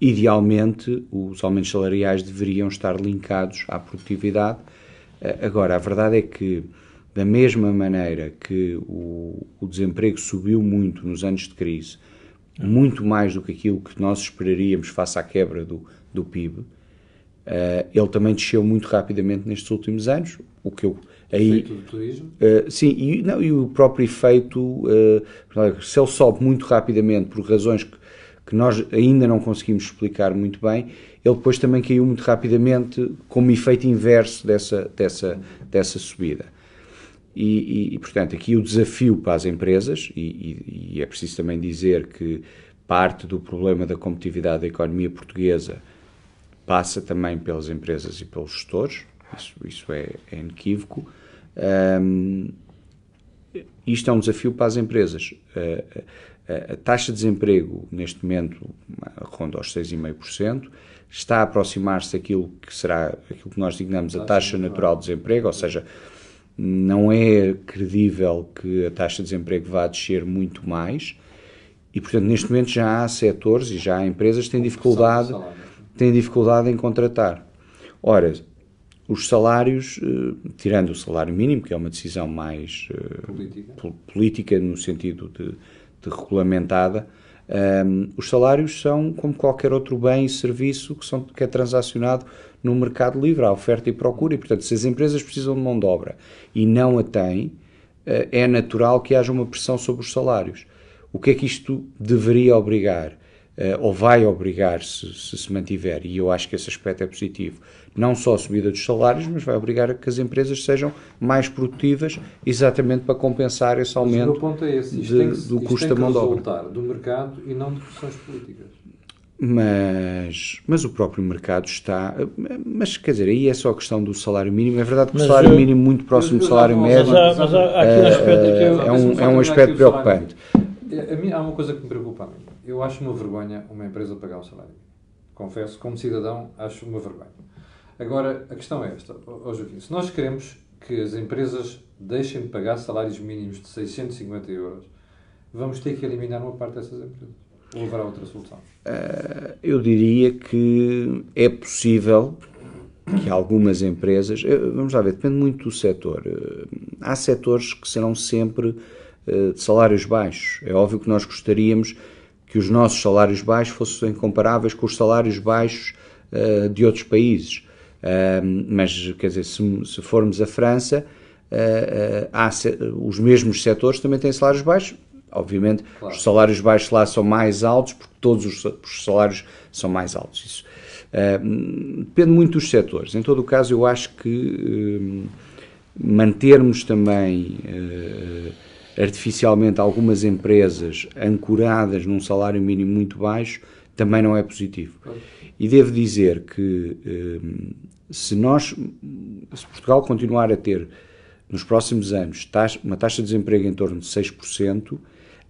idealmente, os aumentos salariais deveriam estar linkados à produtividade. Ah, agora, a verdade é que, da mesma maneira que o, o desemprego subiu muito nos anos de crise, muito mais do que aquilo que nós esperaríamos face à quebra do, do PIB, Uh, ah, ele também desceu muito rapidamente nestes últimos anos, o que eu efeito do turismo? Uh, sim, e, não, e o próprio efeito, uh, se ele sobe muito rapidamente por razões que, que nós ainda não conseguimos explicar muito bem, ele depois também caiu muito rapidamente como efeito inverso dessa, dessa, dessa subida. E, e, e portanto, aqui o desafio para as empresas, e, e, é preciso também dizer que parte do problema da competitividade da economia portuguesa passa também pelas empresas e pelos gestores, isso, isso é, é inequívoco, um, isto é um desafio para as empresas. Eh, eh, a taxa de desemprego, neste momento, ronda aos 6,5%, está a aproximar-se daquilo que será, aquilo que nós designamos a taxa natural de desemprego, ou seja, não é credível que a taxa de desemprego vá descer muito mais e, portanto, neste momento já há setores e já há empresas que têm dificuldade, têm dificuldade em contratar. Ora, os salários, eh, tirando o salário mínimo, que é uma decisão mais eh, política, política no sentido de, de regulamentada, um, ehm, os salários são como qualquer outro bem e serviço que, são, que é transacionado no mercado livre, à oferta e procura, e portanto, se as empresas precisam de mão de obra e não a têm, eh, é natural que haja uma pressão sobre os salários. O que é que isto deveria obrigar? Eh, ou vai obrigar, se, se se mantiver, e eu acho que esse aspecto é positivo, não só a subida dos salários, mas vai obrigar a que as empresas sejam mais produtivas, exatamente para compensar esse aumento ponto é esse. de, tem que, do custo da mão de obra. do mercado e não de pressões políticas. Mas, mas o próprio mercado está. Mas quer dizer, aí é só a questão do salário mínimo. É verdade que mas o salário eu, mínimo muito próximo do salário médio mas há, mas há, há aqui um eh, aspecto que eu, é um, é um aspecto preocupante. É, a mim, há uma coisa que me preocupa a mim eu acho uma vergonha uma empresa pagar um salário mínimo. Confesso, como cidadão, acho uma vergonha. Agora, a questão é esta, hoje, se nós queremos que as empresas deixem de pagar salários mínimos de 650 euros, vamos ter que eliminar uma parte dessas empresas. Ou haverá outra solução? Uh, eu diria que é possível que algumas empresas. Eh, vamos lá ver, depende muito do setor. Eh, há setores que serão sempre de salários baixos. É óbvio que nós gostaríamos que os nossos salários baixos fossem comparáveis com os salários baixos uh, de outros países. Uh, mas, quer dizer, se, se formos à França, eh, eh, há se, os mesmos setores também têm salários baixos. Obviamente, claro. os salários baixos lá são mais altos, porque todos os, os salários são mais altos. Isso ehm, depende muito dos setores. Em todo o caso, eu acho que ehm, mantermos também artificialmente algumas empresas ancoradas num salário mínimo muito baixo também não é positivo. E devo dizer que eh, se nós, se Portugal continuar a ter nos próximos anos uma taxa de desemprego em torno de 6%,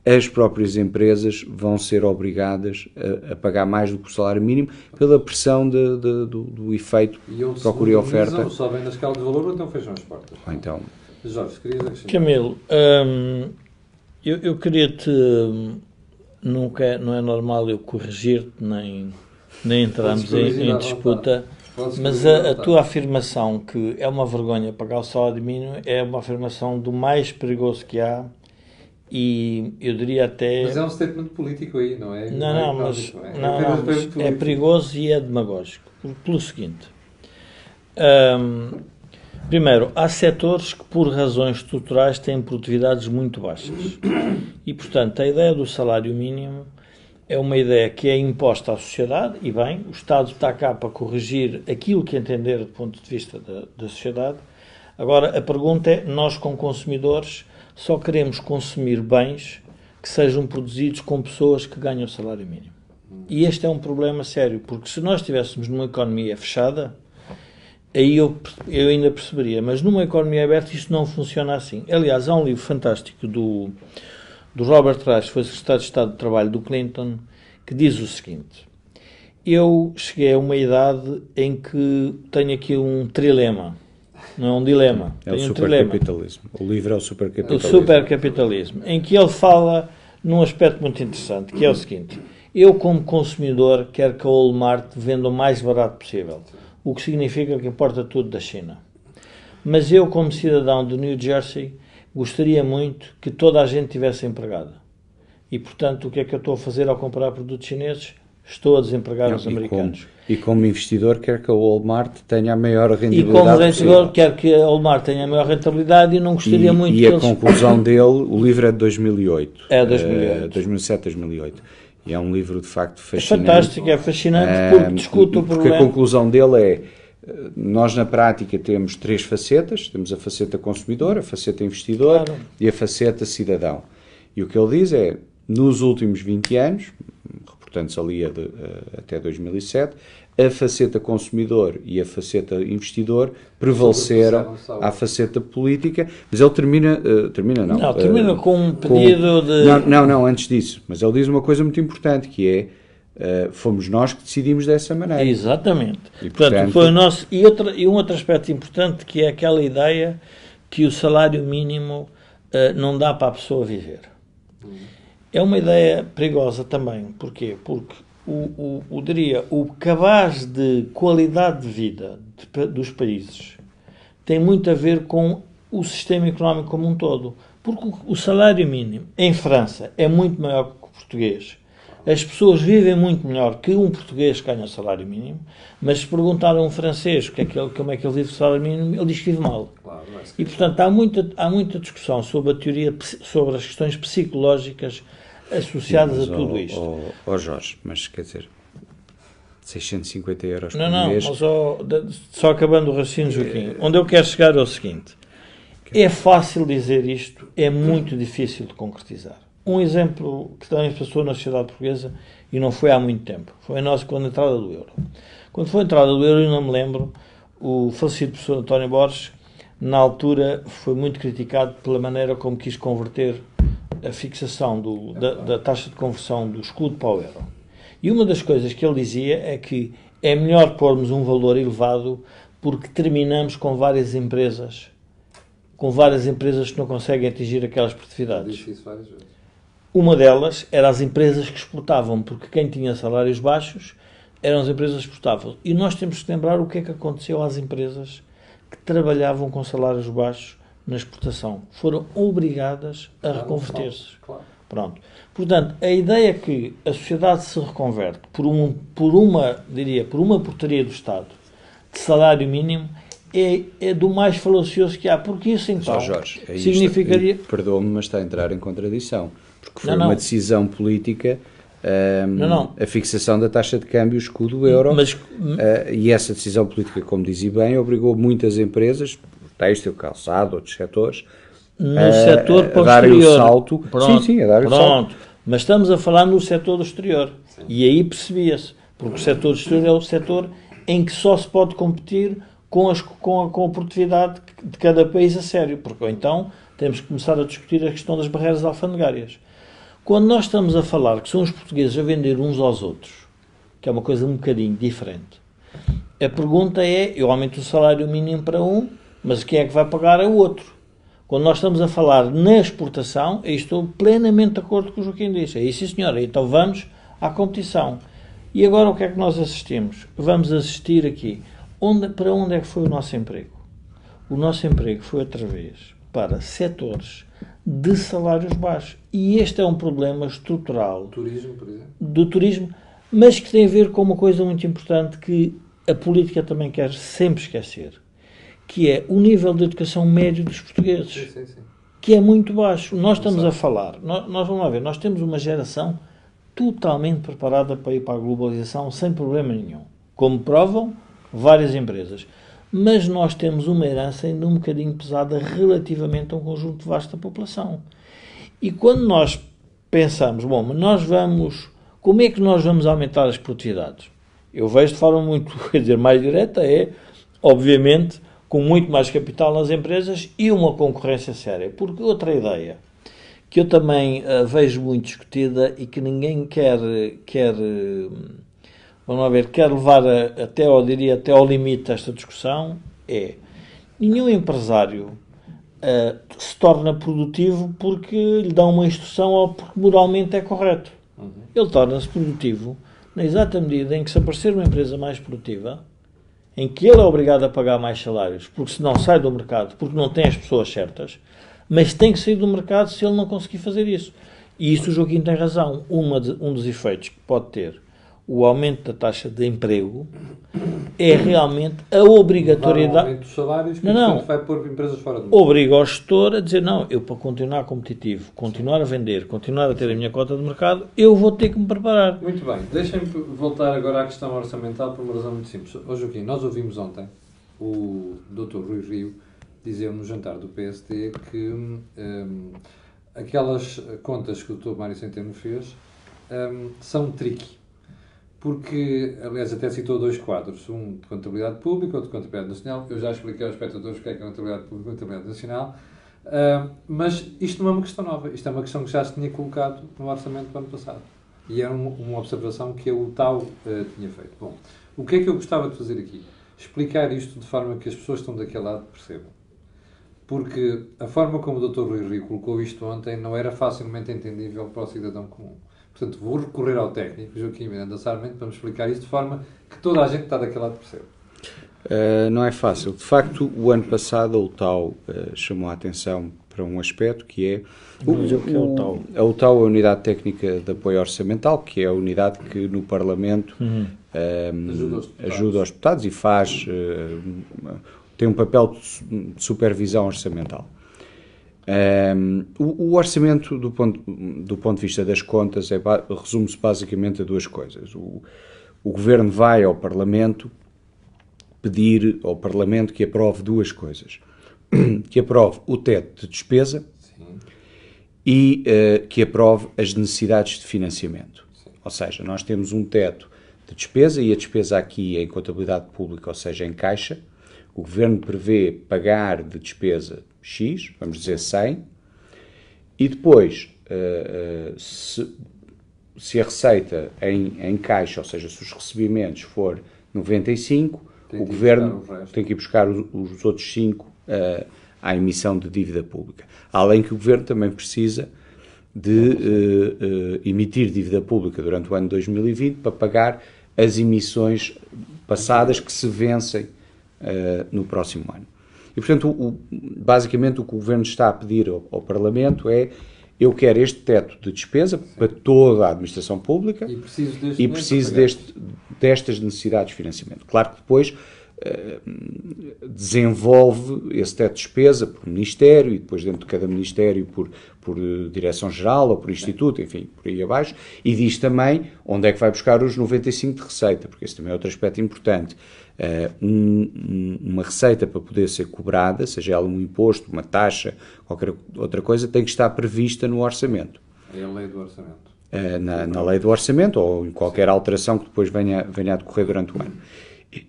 as próprias empresas vão ser obrigadas a, a, pagar mais do que o salário mínimo pela pressão de, de, do, do, efeito procura e oferta. Só vem na escala de valor ou então fecham as portas? Ou então, Jorge, querias acrescentar? É Camilo, hum, eu, eu queria-te. Hum, nunca, é, não é normal eu corrigir-te, nem, nem entrarmos em, em disputa. Mas a, a, tua afirmação que é uma vergonha pagar o salário mínimo é uma afirmação do mais perigoso que há e eu diria até... Mas é um statement político aí, não é? Não, não, é não, é mas, é. não, é perigoso e é demagógico. Pelo seguinte, hum, Primeiro, há setores que, por razões estruturais, têm produtividades muito baixas. E, portanto, a ideia do salário mínimo é uma ideia que é imposta à sociedade, e bem, o Estado está cá para corrigir aquilo que entender do ponto de vista da, da sociedade. Agora, a pergunta é: nós, como consumidores, só queremos consumir bens que sejam produzidos com pessoas que ganham salário mínimo. E este é um problema sério, porque se nós estivéssemos numa economia fechada, aí eu, eu ainda perceberia. Mas numa economia aberta isto não funciona assim. Aliás, há um livro fantástico do, do Robert Reich, que foi secretário de Estado de Trabalho do Clinton, que diz o seguinte: Eu cheguei a uma idade em que tenho aqui um trilema. Não é um dilema. É tenho o supercapitalismo. Um o livro é o supercapitalismo. O supercapitalismo, em que ele fala num aspecto muito interessante, que é o seguinte: eu, como consumidor, quero que a Walmart venda o mais barato possível o que significa que importa tudo da China. Mas eu, como cidadão do New Jersey, gostaria muito que toda a gente tivesse empregada. E, portanto, o que é que eu estou a fazer ao comprar produtos chineses? Estou a desempregar os americanos. Como, e como investidor, quer que a Walmart tenha a maior rentabilidade. E como investidor, quer que a Walmart tenha a maior rentabilidade e não gostaria e, muito E a eles... conclusão dele, o livro é de 2008. É 2008. Uh, 2007, 2008. E é um livro de facto é fascinante. É fantástico, é fascinante porque discute o problema. Porque a conclusão dele é eh, nós na prática temos três facetas, temos a faceta consumidor, a faceta investidor claro. e a faceta cidadão. E o que ele diz é, nos últimos 20 anos, reportando-se ali a de, a, eh, até 2007, a faceta consumidor e a faceta investidor prevaleceram à faceta política, mas ele termina, uh, termina não. Não, eh, termina uh, com um pedido com, de... Não, não, não, antes disso, mas ele diz uma coisa muito importante, que é Uh, fomos nós que decidimos dessa maneira. Exatamente. E, portanto, portanto, foi o nosso, e, outra, e um outro aspecto importante que é aquela ideia que o salário mínimo uh, não dá para a pessoa viver. Uhum. É uma ideia perigosa também. Porquê? Porque o, o, o, diria, o cabaz de qualidade de vida de, dos países tem muito a ver com o sistema económico como um todo. Porque o, salário mínimo em França é muito maior que o português. As pessoas vivem muito melhor que um português que ganha salário mínimo, mas se perguntar a um francês que é que ele, como é que ele vive o salário mínimo, ele diz que vive mal. É e, portanto, há muita, há muita discussão sobre a teoria, sobre as questões psicológicas associadas a tudo isto. Ó oh, Jorge, mas quer dizer, 650 euros não, por não, mês... Não, não, só acabando o raciocínio, Joaquim. É, onde eu quero chegar é o seguinte. É fácil dizer isto, é muito difícil de concretizar. Um exemplo que também passou na sociedade portuguesa, e não foi há muito tempo, foi a nossa quando a entrada do euro. Quando foi a entrada do euro, eu não me lembro, o falecido professor António Borges, na altura, foi muito criticado pela maneira como quis converter a fixação do, da, da taxa de conversão do escudo para o euro. E uma das coisas que ele dizia é que é melhor pormos um valor elevado porque terminamos com várias empresas, com várias empresas que não conseguem atingir aquelas produtividades. Uma delas era as empresas que exportavam, porque quem tinha salários baixos eram as empresas que exportavam. E nós temos que lembrar o que é que aconteceu às empresas que trabalhavam com salários baixos na exportação, foram obrigadas a reconverter-se. Claro. Pronto. Portanto, a ideia é que a sociedade se reconverte por, um, por uma, diria, por uma portaria do Estado de salário mínimo é, é do mais falacioso que há, porque isso então Só Jorge, é significaria... Perdoa-me, mas está a entrar em contradição, porque foi não, não. uma decisão política... Um, ehm, não, não. a fixação da taxa de câmbio, o escudo euro. Mas, uh, e essa decisão política, como dizia bem, obrigou muitas empresas, têxtil, calçado, outros setores. No a, eh, setor eh, posterior. A é o salto. Pronto, sim, sim, a dar pronto. o salto. Mas estamos a falar no setor do exterior. Sim. E aí percebia-se. Porque o setor exterior é o setor em que só se pode competir com, as, com, a, com a produtividade de cada país a sério. Porque ou então temos que começar a discutir a questão das barreiras alfandegárias. Quando nós estamos a falar que são os portugueses a vender uns aos outros, que é uma coisa um bocadinho diferente, a pergunta é: eu aumento o salário mínimo para um, mas quem é que vai pagar é o outro. Quando nós estamos a falar na exportação, eu estou plenamente de acordo com o Joaquim disse. É isso, senhora. Então vamos à competição. E agora o que é que nós assistimos? Vamos assistir aqui. Onde, para onde é que foi o nosso emprego? O nosso emprego foi outra vez para setores de salários baixos. E este é um problema estrutural. Turismo, por exemplo. Do turismo, mas que tem a ver com uma coisa muito importante que a política também quer sempre esquecer que é o nível de educação médio dos portugueses, sim, sim, sim. que é muito baixo. Nós estamos a falar, nós, nós, vamos lá ver, nós temos uma geração totalmente preparada para ir para a globalização sem problema nenhum, como provam várias empresas. Mas nós temos uma herança ainda um bocadinho pesada relativamente a um conjunto vasto da população. E quando nós pensamos, bom, mas nós vamos, como é que nós vamos aumentar as produtividades? Eu vejo de forma muito, quer dizer, mais direta é, obviamente, com muito mais capital nas empresas e uma concorrência séria. Porque outra ideia que eu também uh, vejo muito discutida e que ninguém quer, quer eh, vamos ver, quer levar a, até, eu diria, até ao limite esta discussão é nenhum empresário uh, se torna produtivo porque lhe dá uma instrução ou porque moralmente é correto. Uhum. Ele torna-se produtivo na exata medida em que se aparecer uma empresa mais produtiva, em que ele é obrigado a pagar mais salários, porque senão sai do mercado, porque não tem as pessoas certas, mas tem que sair do mercado se ele não conseguir fazer isso. E isso o Joaquim tem razão. Uma de, um dos efeitos que pode ter o aumento da taxa de emprego é realmente a obrigatoriedade. Um aumento dos salários que não, não. vai pôr empresas fora do mercado. Obriga o gestor a dizer: não, eu para continuar competitivo, continuar a vender, continuar a ter a minha cota de mercado, eu vou ter que me preparar. Muito bem, deixem-me voltar agora à questão orçamental por uma razão muito simples. Ó Joaquim, nós ouvimos ontem o Dr. Rui Rio dizer no jantar do PSD que hum, hum, aquelas contas que o Dr. Mário Centeno fez hum, são tricky porque, aliás, até citou dois quadros, um de contabilidade pública, outro de contabilidade nacional. Eu já expliquei aos espectadores o que é que é contabilidade pública e contabilidade nacional, uh, mas isto não é uma questão nova, isto é uma questão que já se tinha colocado no orçamento do ano passado. E era é um, uma observação que o tal uh, tinha feito. Bom, o que é que eu gostava de fazer aqui? Explicar isto de forma que as pessoas que estão daquele lado percebam. Porque a forma como o Dr. Rui Rio colocou isto ontem não era facilmente entendível para o cidadão comum. Portanto, vou recorrer ao técnico Joaquim Miranda Sarmento para me explicar isso de forma que toda a gente está daquele lado perceba. Uh, não é fácil. De facto, o ano passado a UTAU uh, eh, chamou a atenção para um aspecto que é. O, é o, que é a UTAU? A UTAU é a Unidade Técnica de Apoio Orçamental, que é a unidade que no Parlamento uhum. Eh, ajuda, os ajuda, os deputados e faz. Uh, tem um papel de supervisão orçamental. Um, ehm, o, o, orçamento, do ponto, do ponto de vista das contas, é, resume-se basicamente a duas coisas. O, o governo vai ao Parlamento pedir ao Parlamento que aprove duas coisas: que aprove o teto de despesa Sim. e uh, que aprove as necessidades de financiamento. Sim. Ou seja, nós temos um teto de despesa e a despesa aqui é em contabilidade pública, ou seja, em caixa. O governo prevê pagar de despesa X, vamos dizer 100, e depois, eh, eh, se, se, a receita em, em, caixa, ou seja, se os recebimentos for 95, tem o governo o tem que ir buscar os, os outros 5 uh, eh, à emissão de dívida pública. Além que o governo também precisa de emitir dívida pública durante o ano 2020 para pagar as emissões passadas que se vencem no próximo ano. E, portanto, o, basicamente o que o Governo está a pedir ao, ao, Parlamento é eu quero este teto de despesa Sim. para toda a administração pública e preciso, deste e preciso deste, destas necessidades de financiamento. Claro que depois eh, desenvolve esse teto de despesa por Ministério e depois dentro de cada Ministério por, por eh, Direção-Geral ou por Instituto, enfim, por aí abaixo, e diz também onde é que vai buscar os 95 de receita, porque esse também é outro aspecto importante. Eh, um, uma receita para poder ser cobrada, seja ela um imposto, uma taxa, qualquer outra coisa, tem que estar prevista no orçamento. É a lei do orçamento. Na, na lei do orçamento ou em qualquer alteração que depois venha, venha a decorrer durante o ano.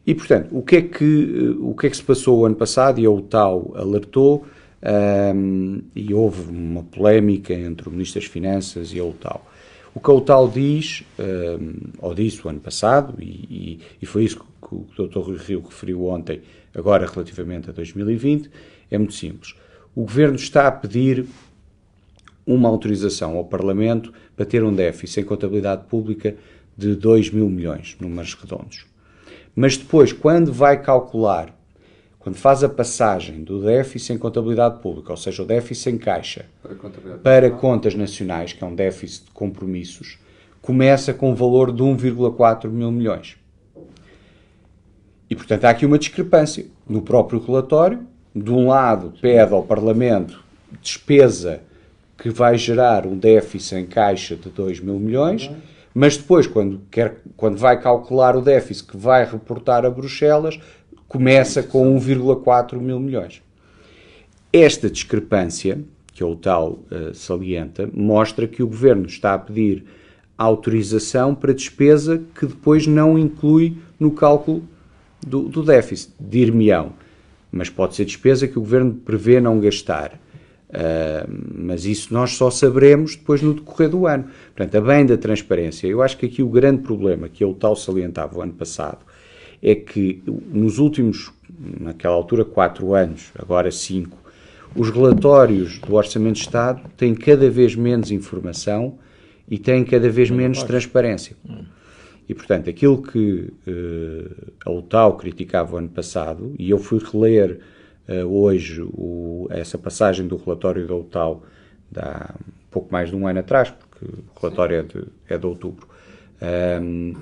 E, portanto, o que, é que, eh, o que é que se passou o ano passado e a é tal alertou um, ehm, e houve uma polémica entre o Ministro das Finanças e a é tal. O que a é tal diz, um, ehm, ou disse o ano passado, e, e, e foi isso que o, Dr. Rui Rio referiu ontem, agora relativamente a 2020, é muito simples. O Governo está a pedir uma autorização ao Parlamento para ter um déficit em contabilidade pública de 2 mil milhões, números redondos. Mas depois, quando vai calcular, quando faz a passagem do déficit em contabilidade pública, ou seja, o déficit em caixa, para, para contas nacionais, que é um déficit de compromissos, começa com um valor de 1,4 mil milhões. E, portanto, há aqui uma discrepância. No próprio relatório, de um lado, pede ao Parlamento despesa que vai gerar um déficit em caixa de 2 mil milhões, uhum. Mas depois, quando, quer, quando vai calcular o déficit que vai reportar a Bruxelas, começa com 1,4 mil milhões. Esta discrepância, que é o tal uh, salienta, mostra que o governo está a pedir autorização para despesa que depois não inclui no cálculo do, do déficit, dir-me-ão. Mas pode ser despesa que o governo prevê não gastar. Uh, mas isso nós só saberemos depois no decorrer do ano. Portanto, a bem da transparência, eu acho que aqui o grande problema que eu tal salientava o ano passado é que nos últimos, naquela altura, quatro anos, agora cinco, os relatórios do Orçamento de Estado têm cada vez menos informação e têm cada vez menos transparência. Hum. E, portanto, aquilo que uh, a UTAU criticava o ano passado, e eu fui reler eh, hoje o, essa passagem do relatório da UTAU de há pouco mais de um ano atrás, porque o relatório é de, é de outubro. Um, ehm,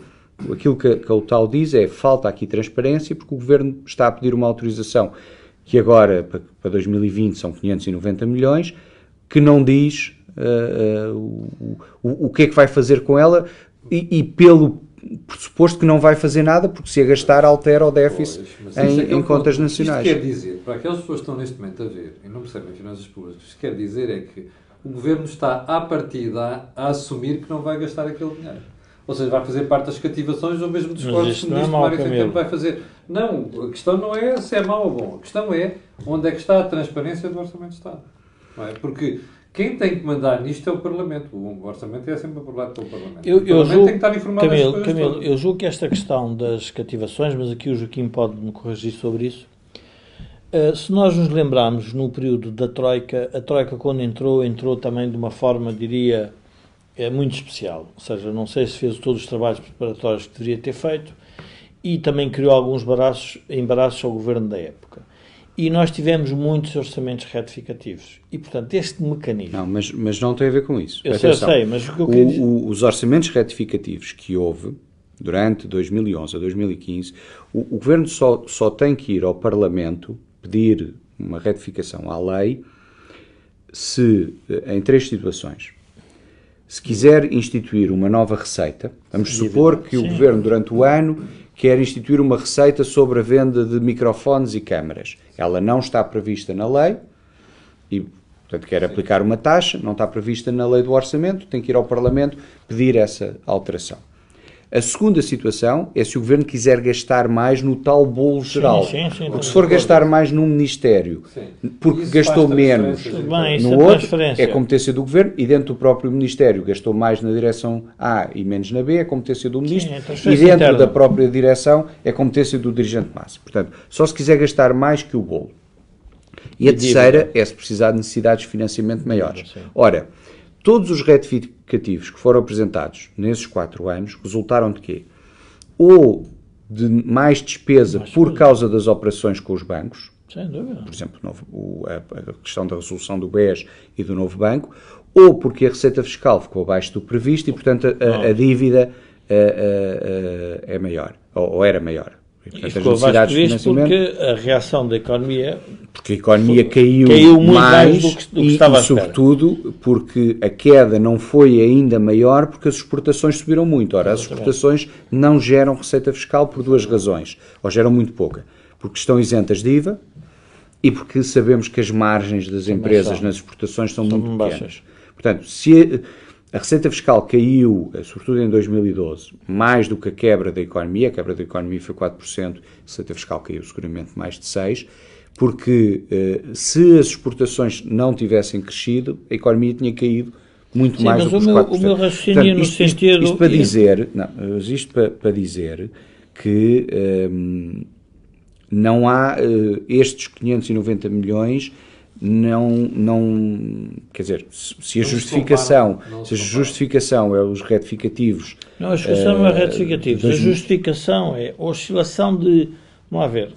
aquilo que, que a UTAU diz é falta aqui transparência porque o Governo está a pedir uma autorização que agora, para 2020, são 590 milhões, que não diz uh, uh, o, o, o que é que vai fazer com ela e, e pelo pressuposto que não vai fazer nada, porque se a gastar altera o déficit pois, em, é, é em contas ponto. nacionais. Isto quer dizer, para aquelas pessoas que estão neste momento a ver e não percebem finanças públicas, isto quer dizer é que o governo está à partida a assumir que não vai gastar aquele dinheiro. Ou seja, vai fazer parte das cativações ou mesmo dos cortes que o é ministro é Mário Centeno vai fazer. Não, a questão não é se é mau ou bom. A questão é onde é que está a transparência do Orçamento de Estado. Não É? Porque quem tem que mandar nisto é o Parlamento. O orçamento é sempre aprovado pelo Parlamento. Eu, o Parlamento julgo, tem que estar informado Camilo, das Camilo, eu julgo que esta questão das cativações, mas aqui o Joaquim pode me corrigir sobre isso. Uh, se nós nos lembrarmos, no período da Troika, a Troika, quando entrou, entrou também de uma forma, diria, é muito especial. Ou seja, não sei se fez todos os trabalhos preparatórios que deveria ter feito e também criou alguns embaraços ao governo da época e nós tivemos muitos orçamentos retificativos. E, portanto, este mecanismo. Não, mas, mas não tem a ver com isso. Eu Atenção. sei, eu sei, mas o que eu dizer... O, os orçamentos retificativos que houve durante 2011 a 2015, o, o governo só, só tem que ir ao Parlamento pedir uma retificação à lei se eh, em três situações. Se quiser instituir uma nova receita, vamos supor é que o Sim. governo durante o ano quer instituir uma receita sobre a venda de microfones e câmaras. Ela não está prevista na lei e, portanto, quer aplicar uma taxa, não está prevista na lei do orçamento, tem que ir ao Parlamento pedir essa alteração. A segunda situação é se o governo quiser gastar mais no tal bolo geral. Sim, sim, sim, porque se for gastar mais num ministério, porque isso gastou menos bem, no é outro, é competência do governo e dentro do próprio ministério gastou mais na direção A e menos na B, é competência do ministro, é e dentro interna. da própria direção é competência do dirigente máximo. Portanto, só se quiser gastar mais que o bolo. E a terceira é se precisar de necessidades de financiamento maiores. Ora, todos os retrofit indicativos que foram apresentados nesses quatro anos resultaram de quê? Ou de mais despesa mais por causa das operações com os bancos, Sem dúvida. por exemplo, novo, o, a, a questão da resolução do BES e do novo banco, ou porque a receita fiscal ficou abaixo do previsto e, portanto, a, a dívida a, é maior, ou, ou era maior e ficou abaixo do porque a reação da economia... Porque a economia foi, caiu, caiu mais, mais, do que, do que e, estava e, sobretudo, porque a queda não foi ainda maior porque as exportações subiram muito. Ora, Exatamente. as exportações não geram receita fiscal por duas razões, ou geram muito pouca. Porque estão isentas de IVA e porque sabemos que as margens das empresas são. nas exportações são, são muito baixas. Portanto, se a receita fiscal caiu, eh, sobretudo em 2012, mais do que a quebra da economia. A quebra da economia foi 4%, a receita fiscal caiu seguramente mais de 6%, porque eh, se as exportações não tivessem crescido, a economia tinha caído muito Sim, mais do que os 4%. Mas o meu raciocínio Portanto, isto, no isto, sentido... Isto para dizer, não, isto para, para dizer que hum, não há eh, estes 590 milhões não, não quer dizer, se a não justificação, se, se a justificação é os retificativos. Não, a justificação uh, não é eh, retificativos. A justificação é a oscilação de. não lá ver.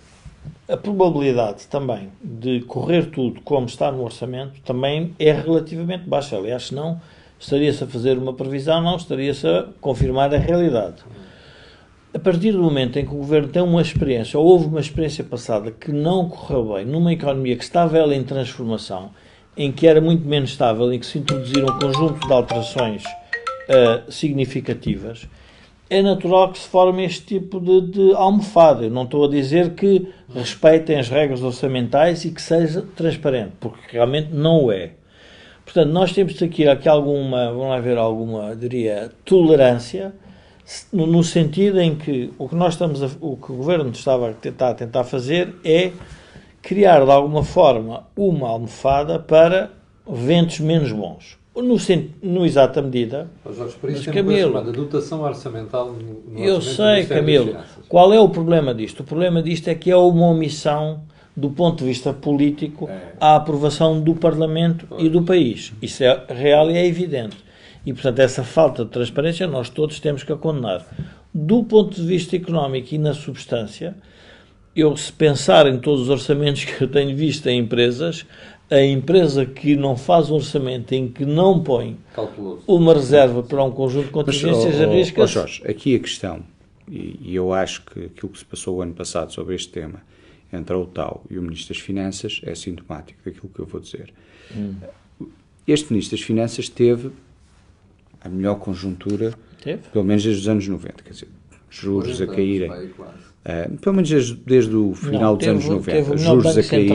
A probabilidade também de correr tudo como está no orçamento também é relativamente baixa. Aliás, não estaria-se a fazer uma previsão, não estaria-se a confirmar a realidade. A partir do momento em que o governo tem uma experiência, ou houve uma experiência passada que não correu bem, numa economia que estava ela em transformação, em que era muito menos estável e que se introduziram um conjunto de alterações uh, significativas, é natural que se forme este tipo de, de almofada. Eu não estou a dizer que respeitem as regras orçamentais e que seja transparente, porque realmente não o é. Portanto, nós temos de aqui, aqui alguma, vamos lá ver, alguma, diria, tolerância no, no sentido em que o que nós estamos a, o que o governo estava a tentar, a tentar fazer é criar de alguma forma uma almofada para ventos menos bons. No, no exata medida. Jorge, por isso mas, Camilo, chamada dotação orçamental no, no Eu sei, Camilo. Qual é o problema disto? O problema disto é que é uma omissão do ponto de vista político é. à aprovação do Parlamento pois. e do país. Isso é real e é evidente. E, portanto, essa falta de transparência nós todos temos que a condenar. Do ponto de vista económico e na substância, eu, se pensar em todos os orçamentos que eu tenho visto em empresas, a empresa que não faz um orçamento em que não põe uma reserva para um conjunto de contingências arrisca. -se. Oh, Jorge, aqui a questão, e, e eu acho que aquilo que se passou o ano passado sobre este tema entre a tal e o Ministro das Finanças é sintomático daquilo que eu vou dizer. Hum. Este Ministro das Finanças teve a melhor conjuntura, Teve? pelo menos desde os anos 90, quer dizer, juros a caírem. Uh, pelo menos desde, desde o final não, dos teve, anos 90, juros, a cair,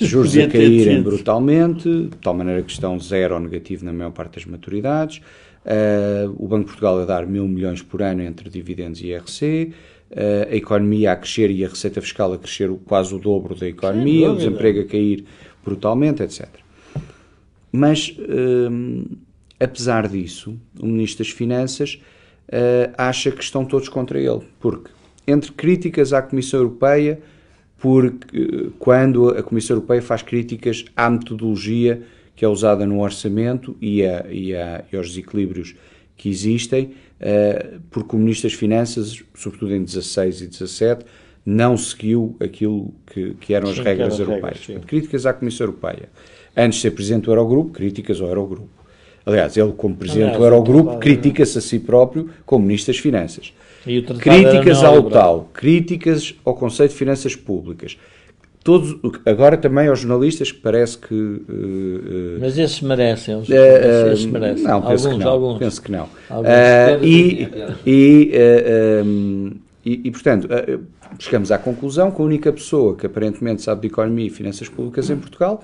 juros a caírem brutalmente, de tal maneira que estão zero ou negativo na maior parte das maturidades, uh, o Banco de Portugal a dar mil milhões por ano entre dividendos e IRC, uh, ah, a economia a crescer e a receita fiscal a crescer quase o dobro da economia, o desemprego a cair brutalmente, etc. Mas hum, Apesar disso, o Ministro das Finanças uh, acha que estão todos contra ele, porque entre críticas à Comissão Europeia, porque eh, quando a Comissão Europeia faz críticas à metodologia que é usada no orçamento e, a, e, a, e aos desequilíbrios que existem, uh, porque o Ministro das Finanças, sobretudo em 16 e 17, não seguiu aquilo que, que eram as regras eram europeias. Regras, críticas à Comissão Europeia. Antes de ser presidente do Eurogrupo, críticas ao Eurogrupo. Aliás, ele, como Presidente Aliás, do Eurogrupo, critica-se a si próprio como Ministro das Finanças. Críticas ao tal, críticas ao Conselho de Finanças Públicas. Todos, agora também aos jornalistas que parece que. Uh, Mas esses merecem, uh, esses merecem. Não, alguns, penso que não. Alguns. Penso que não. Alguns. Uh, e, e, um, e, e, portanto, chegamos à conclusão que a única pessoa que aparentemente sabe de economia e finanças públicas em hum. Portugal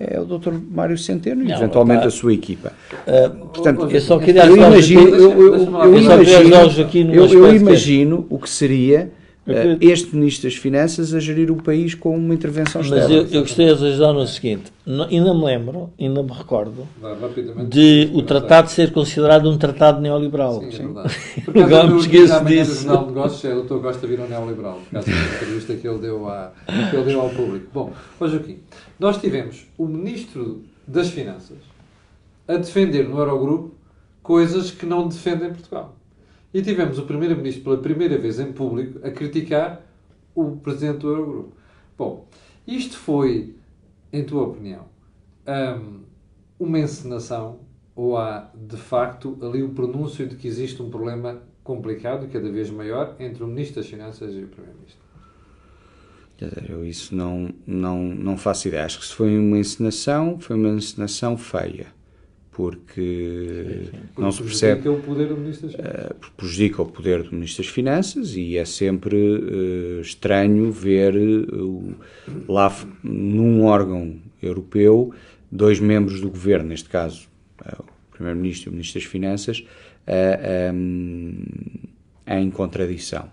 é, é o Dr. Mário Centeno e eventualmente tá. a sua equipa. Uh, Portanto, eu só queria eu imagino, eu, eu, eu, eu, imagino, eu, eu imagino o que seria eh, este Ministro das Finanças a gerir o país com uma intervenção Mas externa. Mas eu, eu gostaria de ajudar no seguinte: não, ainda me lembro, ainda me recordo, Vai, de o tratado ser considerado um tratado neoliberal. Sim, é verdade. Por causa me disso. Do Jornal de Negócios, é, o teu de vir um neoliberal, por causa da entrevista que ele, deu à, que ele deu ao público. Bom, hoje aqui, nós tivemos o Ministro das Finanças a defender no Eurogrupo coisas que não defendem Portugal. E tivemos o Primeiro-Ministro pela primeira vez em público a criticar o Presidente do Eurogrupo. Bom, isto foi, em tua opinião, hum, uma encenação ou há, de facto, ali o pronúncio de que existe um problema complicado, cada vez maior, entre o Ministro das Finanças e o Primeiro-Ministro? Eu isso não, não, não faço ideia. Acho que se foi uma encenação, foi uma encenação feia porque sim, sim. não se percebe. Prejudica o poder do Ministro das Finanças. Eh, prejudica o poder do Ministro das Finanças e é sempre uh, estranho ver uh, lá num órgão europeu dois membros do governo, neste caso o Primeiro-Ministro e o Ministro das Finanças, um, em contradição.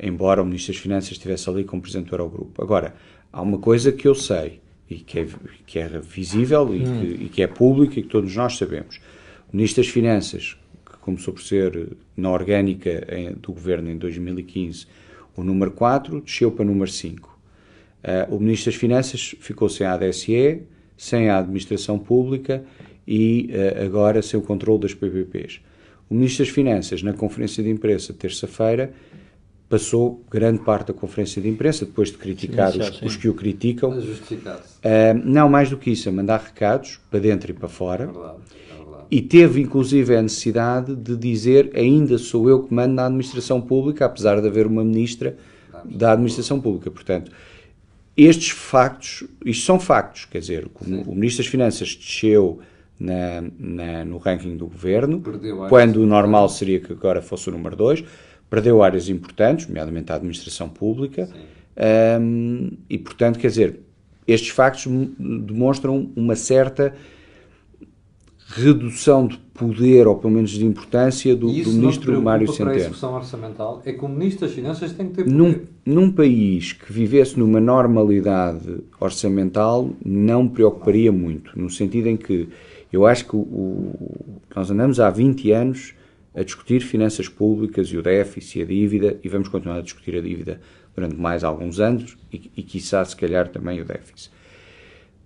embora o Ministro das Finanças estivesse ali como Presidente do Eurogrupo. Agora, há uma coisa que eu sei e que é, que é visível e que, hum. e que é público e que todos nós sabemos. O Ministro das Finanças, que começou por ser na orgânica em, do Governo em 2015, o número 4 desceu para o número 5. Uh, ah, o Ministro das Finanças ficou sem a ADSE, sem a Administração Pública e uh, agora sem o controle das PPPs. O Ministro das Finanças, na conferência de imprensa terça-feira, passou grande parte da conferência de imprensa, depois de criticar sim, os, sim. os, que o criticam. Uh, não, mais do que isso, a mandar recados para dentro e para fora. verdade, verdade. E teve, inclusive, a necessidade de dizer: ainda sou eu que mando na administração pública, apesar de haver uma ministra da administração pública. Portanto, estes factos, isto são factos, quer dizer, o Ministro das Finanças desceu. Na, na, no ranking do governo, quando o normal seria que agora fosse o número 2, perdeu áreas importantes, nomeadamente a administração pública, um, e portanto, quer dizer, estes factos demonstram uma certa redução de poder, ou pelo menos de importância, do, do ministro Mário Centeno. Para a execução orçamental é que o ministro das Finanças tem que ter poder. Num, num país que vivesse numa normalidade orçamental, não me preocuparia muito, no sentido em que eu acho que o, o, nós andamos há 20 anos a discutir finanças públicas e o déficit e a dívida, e vamos continuar a discutir a dívida durante mais alguns anos e, e quiçá, se calhar, também o déficit.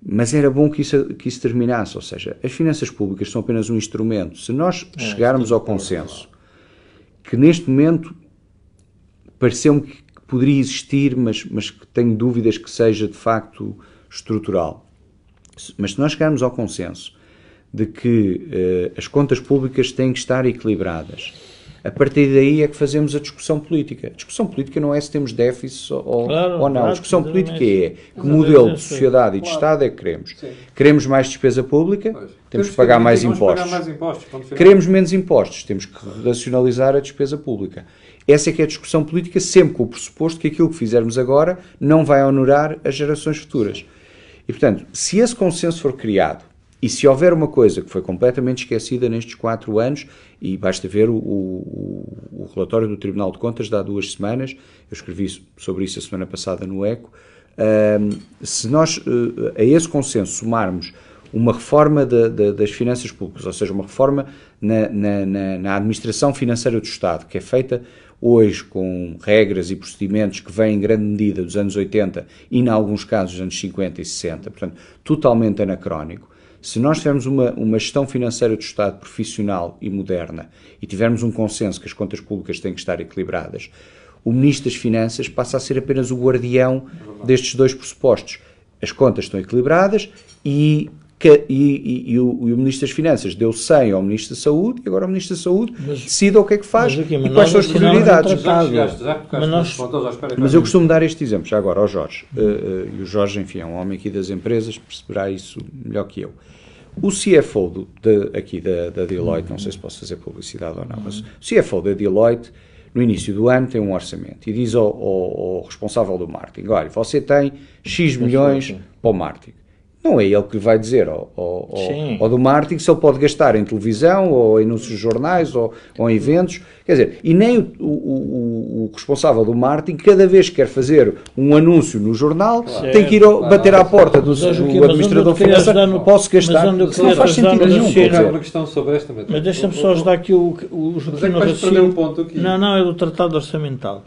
Mas era bom que isso, que isso terminasse, ou seja, as finanças públicas são apenas um instrumento. Se nós é, chegarmos é ao consenso, que neste momento pareceu-me que poderia existir, mas, mas que tenho dúvidas que seja de facto estrutural, mas se nós chegarmos ao consenso de que eh, as contas públicas têm que estar equilibradas. A partir daí é que fazemos a discussão política. A discussão política não é se temos déficit ou, claro, ou não. Claro, a discussão é política é que modelo é de sociedade e de Estado é que queremos. Sim. Queremos mais despesa pública, pois. temos que pagar mais, pagar mais impostos. Queremos menos impostos, temos que racionalizar a despesa pública. Essa é que é a discussão política, sempre com o pressuposto que aquilo que fizermos agora não vai honorar as gerações futuras. E, portanto, se esse consenso for criado e se houver uma coisa que foi completamente esquecida nestes quatro anos, e basta ver o, o, o relatório do Tribunal de Contas de há duas semanas, eu escrevi sobre isso a semana passada no ECO, se nós uh, a esse consenso somarmos uma reforma de, de, das finanças públicas, ou seja, uma reforma na, na, na, administração financeira do Estado, que é feita hoje com regras e procedimentos que vêm em grande medida dos anos 80 e, em alguns casos, dos anos 50 e 60, portanto, totalmente anacrónico. Se nós tivermos uma, uma gestão financeira do Estado profissional e moderna e tivermos um consenso que as contas públicas têm que estar equilibradas, o Ministro das Finanças passa a ser apenas o guardião é destes dois pressupostos. As contas estão equilibradas e que, e, e, e, o, e, o, Ministro das Finanças deu 100 ao Ministro da Saúde e agora o Ministro da Saúde mas, decide o que é que faz aqui, e quais são as prioridades. Mas, eu costumo dar este exemplo, já agora, ao Jorge. Uh, uh, e o Jorge, enfim, é um homem aqui das empresas, perceberá isso melhor que eu. O CFO do, de, aqui da, da Deloitte, não sei se posso fazer publicidade ou não, mas o CFO da Deloitte, no início do ano, tem um orçamento e diz ao, ao, ao responsável do marketing: olha, você tem X milhões para o marketing. Não é ele que vai dizer ao, do marketing se ele pode gastar em televisão ou em anúncios jornais ou, ou, em eventos. Quer dizer, e nem o, o, o, responsável do marketing, cada vez que quer fazer um anúncio no jornal, claro. tem que ir claro. bater à porta do, mas, do é, administrador é, financeiro. Posso é, gastar? Mas onde não faz sentido nenhum. Mas deixa-me só ajudar aqui o, o Joaquim mas é que um ponto aqui. Não, não, é do Tratado Orçamental.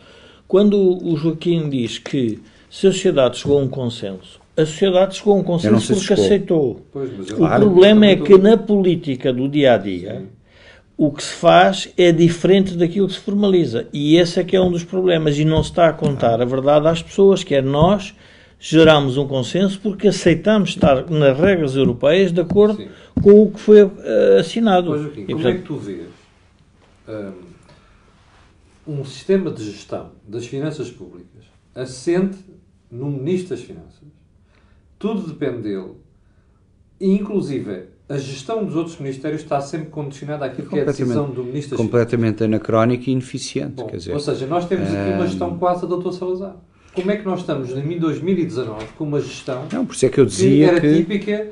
Quando o Joaquim diz que se a sociedade chegou a um consenso a sociedade chegou a um consenso porque chegou. aceitou. Pois, o problema é que na política do dia a dia Sim. o que se faz é diferente daquilo que se formaliza. E esse é que é um dos problemas. E não se está a contar a verdade às pessoas, que é nós geramos um consenso porque aceitamos estar nas regras europeias de acordo Sim. com o que foi uh, assinado. Pois, Joaquim, e, como é portanto... é que tu vês um, um sistema de gestão das finanças públicas assente no Ministro das Finanças tudo depende dele. E, inclusive, a gestão dos outros ministérios está sempre condicionada àquilo que é a decisão do ministro. Completamente anacrónica e ineficiente. Bom, quer dizer, ou seja, nós temos aqui uma ehm, gestão quase da Dr. Salazar. Como é que nós estamos em 2019 com uma gestão não, por isso é que, eu dizia que era que... típica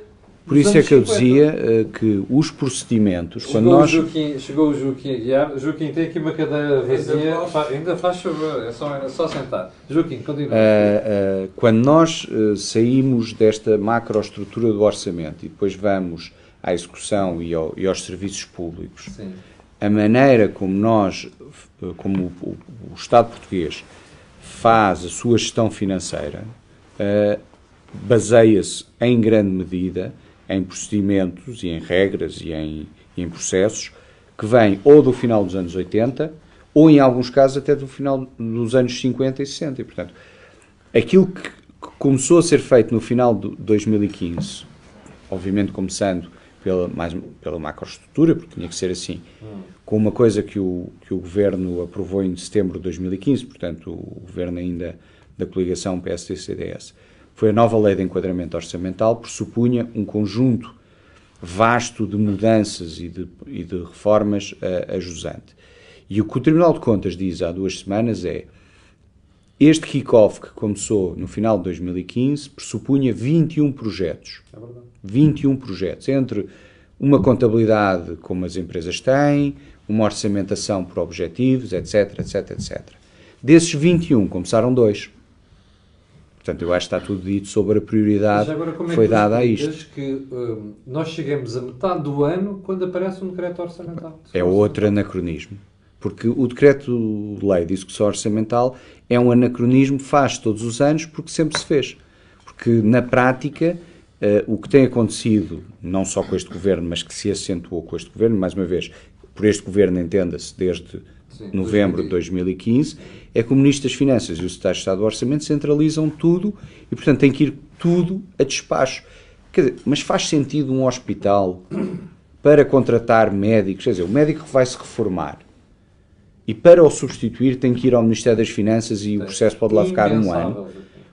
por isso é que eu dizia então. eh, que os procedimentos, chegou quando nós... O Juquim, chegou o Juquim Aguiar. Juquim, tem aqui uma cadeira vazia. Ainda faz, ainda faz favor, é só, é só sentar. Juquim, continua. Uh, uh, quando nós uh, saímos desta macroestrutura do orçamento e depois vamos à execução e, ao, e aos serviços públicos, Sim. a maneira como nós, como o, o, Estado português faz a sua gestão financeira, baseia-se em grande medida em procedimentos e em regras e em, em processos que vêm ou do final dos anos 80 ou, em alguns casos, até do final dos anos 50 e 60. E, portanto, aquilo que começou a ser feito no final de 2015, obviamente começando pela, mais, pela macroestrutura, porque tinha que ser assim, com uma coisa que o, que o governo aprovou em setembro de 2015, portanto, o governo ainda da coligação PSD-CDS foi a nova lei de enquadramento orçamental, pressupunha um conjunto vasto de mudanças e de, e de reformas uh, a jusante. E o que o Tribunal de Contas diz há duas semanas é este kick-off que começou no final de 2015 pressupunha 21 projetos. É verdade. 21 projetos, entre uma contabilidade como as empresas têm, uma orçamentação por objetivos, etc, etc, etc. Desses 21, começaram dois. Portanto, eu acho que está tudo dito sobre a prioridade agora, é que foi dada a isto. que hum, nós chegamos a metade do ano quando aparece um decreto orçamental. É outro anacronismo. Porque o decreto-lei de execução orçamental é um anacronismo, faz todos os anos, porque sempre se fez. Porque, na prática, uh, o que tem acontecido, não só com este governo, mas que se acentuou com este governo, mais uma vez, por este governo, entenda-se, desde Sim, novembro de 2015, é que o Ministro das Finanças e o Secretário de Estado do Orçamento centralizam tudo e, portanto, tem que ir tudo a despacho. Quer dizer, mas faz sentido um hospital para contratar médicos? Quer dizer, o médico vai se reformar e para o substituir tem que ir ao Ministério das Finanças e o processo pode lá ficar um ano.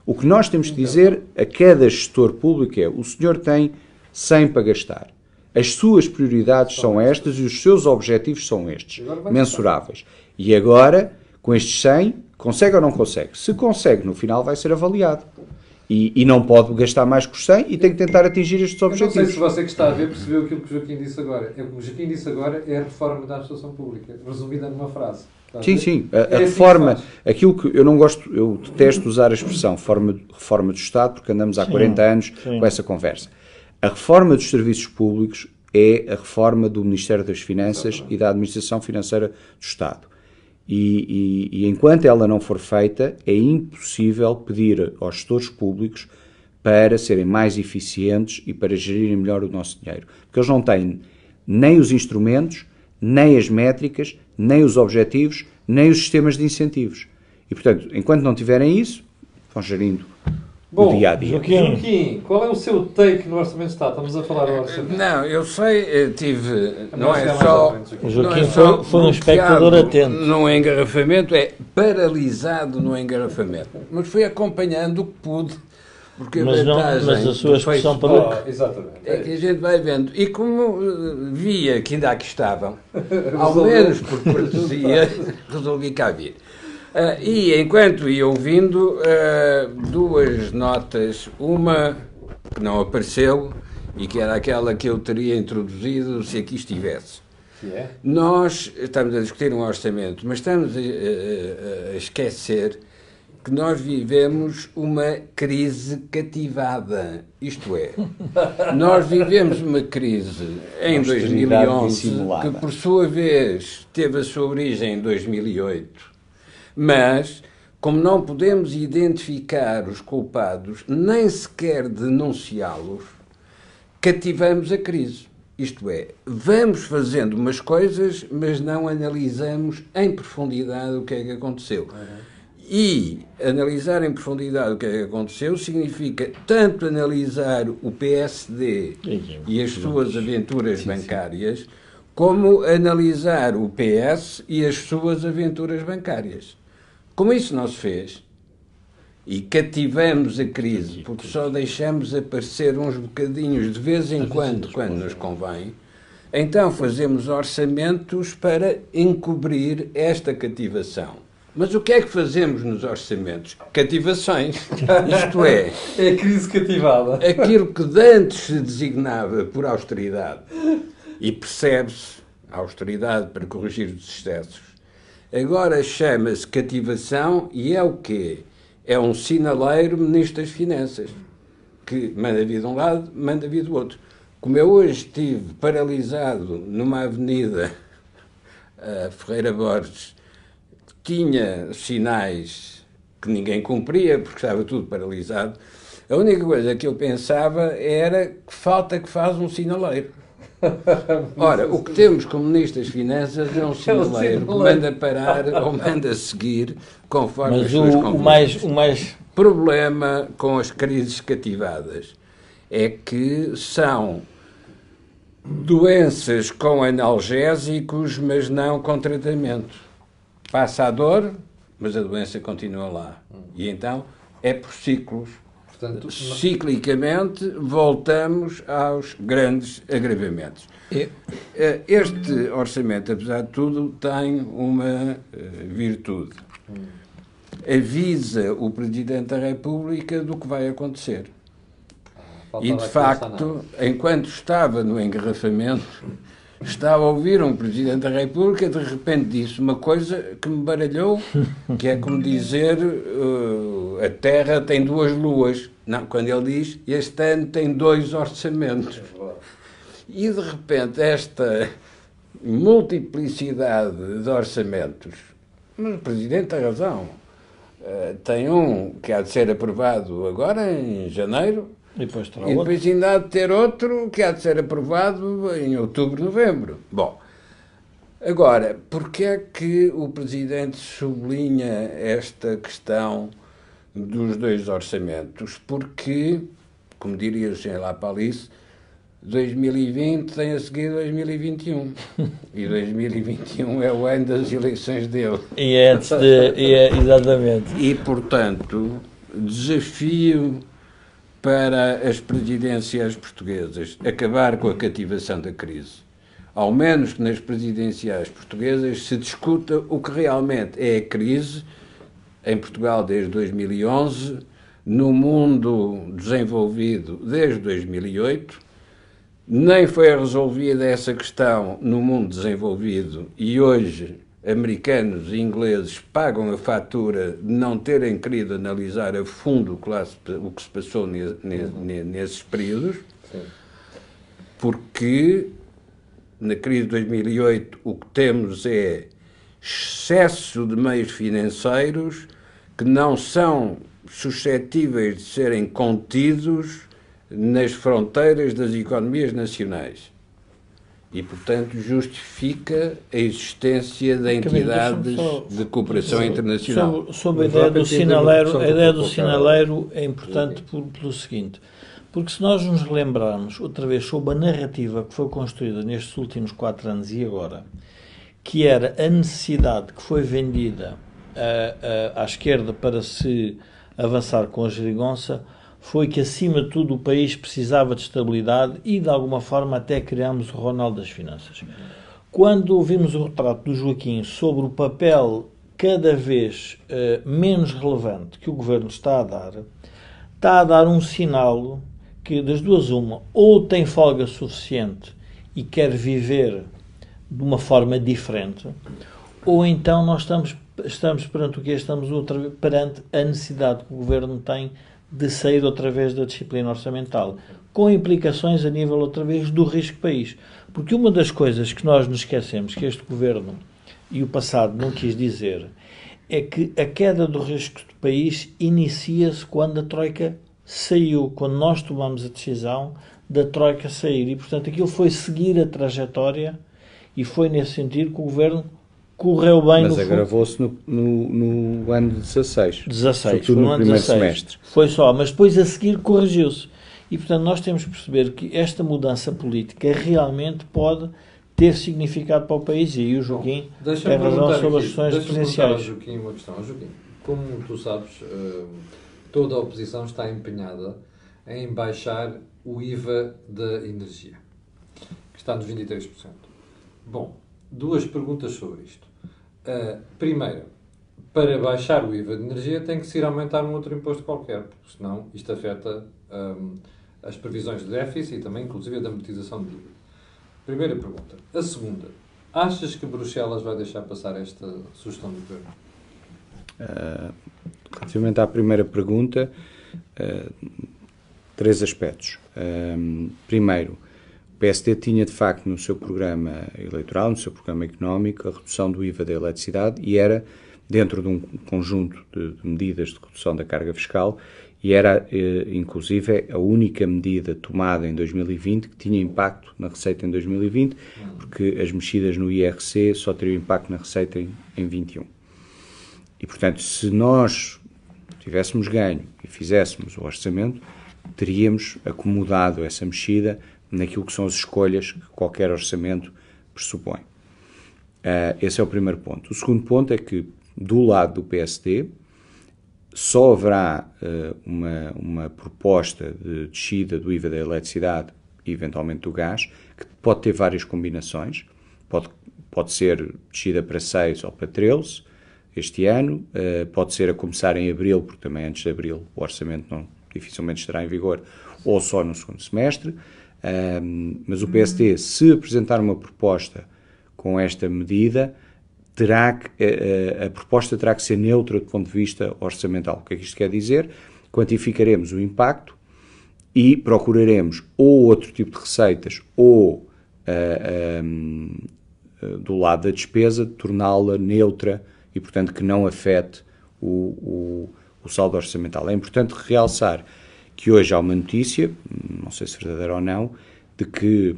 O que nós temos que dizer a cada gestor público é: o senhor tem 100 para gastar as suas prioridades são estas e os seus objetivos são estes, mensuráveis. E agora, com estes 100, consegue ou não consegue? Se consegue, no final vai ser avaliado. E, e, não pode gastar mais que os 100 e tem que tentar atingir estes objetivos. Eu não sei se você que está a ver percebeu aquilo que o Joaquim disse agora. o que o Joaquim disse agora é a reforma da administração pública, resumida numa frase. Sim, sim. A, é a reforma, assim aquilo que eu não gosto, eu detesto usar a expressão reforma, reforma do Estado, porque andamos há sim, 40 anos sim. com essa conversa. A reforma dos serviços públicos é a reforma do Ministério das Finanças e da Administração Financeira do Estado. E, e, e, enquanto ela não for feita, é impossível pedir aos gestores públicos para serem mais eficientes e para gerirem melhor o nosso dinheiro. Porque eles não têm nem os instrumentos, nem as métricas, nem os objetivos, nem os sistemas de incentivos. E, portanto, enquanto não tiverem isso, vão gerindo Bom, dia a dia. Joaquim, Joaquim, qual é o seu take no Orçamento de Estado? Estamos a falar no Orçamento de Estado. Não, eu sei, eu eh, tive. A não é, só, o Joaquim não é só foi, foi um espectador atento. No engarrafamento, é paralisado no engarrafamento. Mas fui acompanhando o que pude. Porque mas, a não, mas a sua expressão para oh, exatamente. é que a gente vai vendo. E como eh, via que ainda aqui estavam, ao menos por cortesia, resolvi cá vir. Uh, e enquanto ia ouvindo, uh, duas notas. Uma que não apareceu e que era aquela que eu teria introduzido se aqui estivesse. Yeah. É? Nós estamos a discutir um orçamento, mas estamos a, a, a esquecer que nós vivemos uma crise cativada. Isto é, nós vivemos uma crise em 2011 que, por sua vez, teve a sua origem em 2008 mas, como não podemos identificar os culpados, nem sequer denunciá-los, cativamos a crise. Isto é, vamos fazendo umas coisas, mas não analisamos em profundidade o que é que aconteceu. E analisar em profundidade o que é que aconteceu significa tanto analisar o PSD e as suas aventuras bancárias, como analisar o PS e as suas aventuras bancárias. Como isso não se fez, e cativamos a crise, porque só deixamos aparecer uns bocadinhos de vez em quando, quando nos convém, então fazemos orçamentos para encobrir esta cativação. Mas o que é que fazemos nos orçamentos? Cativações. Isto é. É a crise cativada. Aquilo que antes se designava por austeridade. E percebe-se austeridade para corrigir os excessos Agora chama-se cativação e é o quê? É um sinaleiro ministro das Finanças, que manda vir de um lado, manda vir do outro. Como eu hoje estive paralisado numa avenida Ferreira Borges, tinha sinais que ninguém cumpria, porque estava tudo paralisado. A única coisa que eu pensava era que falta que faz um sinaleiro. Ora, o que temos como Ministro das Finanças é um é sinaleiro que manda parar ou manda seguir conforme Mas as suas o mais, o mais problema com as crises cativadas é que são doenças com analgésicos, mas não com tratamento. Passa a dor, mas a doença continua lá. E então é por ciclos Portanto, ciclicamente voltamos aos grandes agravamentos. É. Eh, este orçamento, apesar de tudo, tem uma eh, virtude. Hum. Avisa o Presidente da República do que vai acontecer. Ah, e, de facto, enquanto estava no engarrafamento, está a ouvir um Presidente da República, de repente disse uma coisa que me baralhou, que é como dizer uh, a Terra tem duas luas. Não, quando ele diz este ano tem dois orçamentos. É e de repente esta multiplicidade de orçamentos, mas o Presidente tem razão. Uh, tem um que há de ser aprovado agora, em janeiro, e depois, terá e depois outro. ainda há de ter outro que há de ser aprovado em outubro, novembro. Bom, agora, porquê é que o Presidente sublinha esta questão dos dois orçamentos? Porque, como diria o Sr. Lapalice, 2020 tem a seguir 2021. E 2021 é o ano das eleições dele. E é antes de. E é, exatamente. E, portanto, desafio para as presidenciais portuguesas acabar com a cativação da crise. Ao menos que nas presidenciais portuguesas se discuta o que realmente é a crise em Portugal desde 2011, no mundo desenvolvido desde 2008. Nem foi resolvida essa questão no mundo desenvolvido e hoje americanos e ingleses pagam a fatura de não terem querido analisar a fundo o que se passou uhum. nesses períodos, Sim. porque na crise de 2008 o que temos é excesso de meios financeiros que não são suscetíveis de serem contidos nas fronteiras das economias nacionais e, portanto, justifica a existência de entidades só, de cooperação sobre, internacional. Sobre, a ideia do sinaleiro, a ideia do sinaleiro é importante pelo seguinte, porque se nós nos lembrarmos, outra vez, sobre a narrativa que foi construída nestes últimos quatro anos e agora, que era a necessidade que foi vendida à, eh, eh, à esquerda para se avançar com a geringonça, foi que, acima de tudo, o país precisava de estabilidade e, de alguma forma, até criámos o Ronaldo das Finanças. Quando ouvimos o retrato do Joaquim sobre o papel cada vez eh, menos relevante que o governo está a dar, está a dar um sinal que, das duas, uma, ou tem folga suficiente e quer viver de uma forma diferente, ou então nós estamos, estamos perante o que estamos outra, perante a necessidade que o governo tem de sair outra vez da disciplina orçamental, com implicações a nível outra vez do risco país. Porque uma das coisas que nós nos esquecemos que este governo e o passado não quis dizer é que a queda do risco do país inicia-se quando a Troika saiu, quando nós tomamos a decisão da Troika sair. E, portanto, aquilo foi seguir a trajetória e foi nesse sentido que o governo correu bem Mas no agravou-se no, no, no, ano 16. 16, foi no, no ano primeiro 16. semestre. Foi só, mas depois a seguir corrigiu-se. E portanto nós temos que perceber que esta mudança política realmente pode ter significado para o país e aí o Joaquim Bom, tem razão sobre as questões presidenciais. Joaquim uma questão. Joaquim, como tu sabes, hum, toda a oposição está empenhada em baixar o IVA da energia, que está nos 23%. Bom, duas perguntas sobre isto. Eh, primeiro, para baixar o IVA de energia tem que se ir aumentar um outro imposto qualquer, porque senão isto afeta um, ehm, as previsões de déficit e também, inclusive, a da amortização de dívida. Primeira pergunta. A segunda, achas que Bruxelas vai deixar passar esta sugestão do governo? Uh, relativamente à primeira pergunta, uh, três aspectos. Ehm, primeiro, o PSD tinha, de facto, no seu programa eleitoral, no seu programa económico, a redução do IVA da eletricidade e era dentro de um conjunto de, medidas de redução da carga fiscal e era, eh, inclusive, a única medida tomada em 2020 que tinha impacto na receita em 2020, porque as mexidas no IRC só teriam impacto na receita em, em 21. E, portanto, se nós tivéssemos ganho e fizéssemos o orçamento, teríamos acomodado essa mexida naquilo que são as escolhas que qualquer orçamento pressupõe. Uh, esse é o primeiro ponto. O segundo ponto é que, do lado do PSD, só haverá uh, uma, uma proposta de descida do IVA da eletricidade e, eventualmente, do gás, que pode ter várias combinações. Pode, pode ser descida para 6 ou para 13 este ano, uh, pode ser a começar em abril, porque também antes de abril o orçamento não, dificilmente estará em vigor, ou só no segundo semestre. Um, mas o hum. PSD, se apresentar uma proposta com esta medida, terá que, a, eh, eh, a, proposta terá que ser neutra do ponto de vista orçamental. O que é que isto quer dizer? Quantificaremos o impacto e procuraremos ou outro tipo de receitas ou uh, eh, um, do lado da despesa, torná-la neutra e, portanto, que não afete o, o, o saldo orçamental. É importante realçar que hoje há uma notícia, não sei se verdadeira ou não, de que,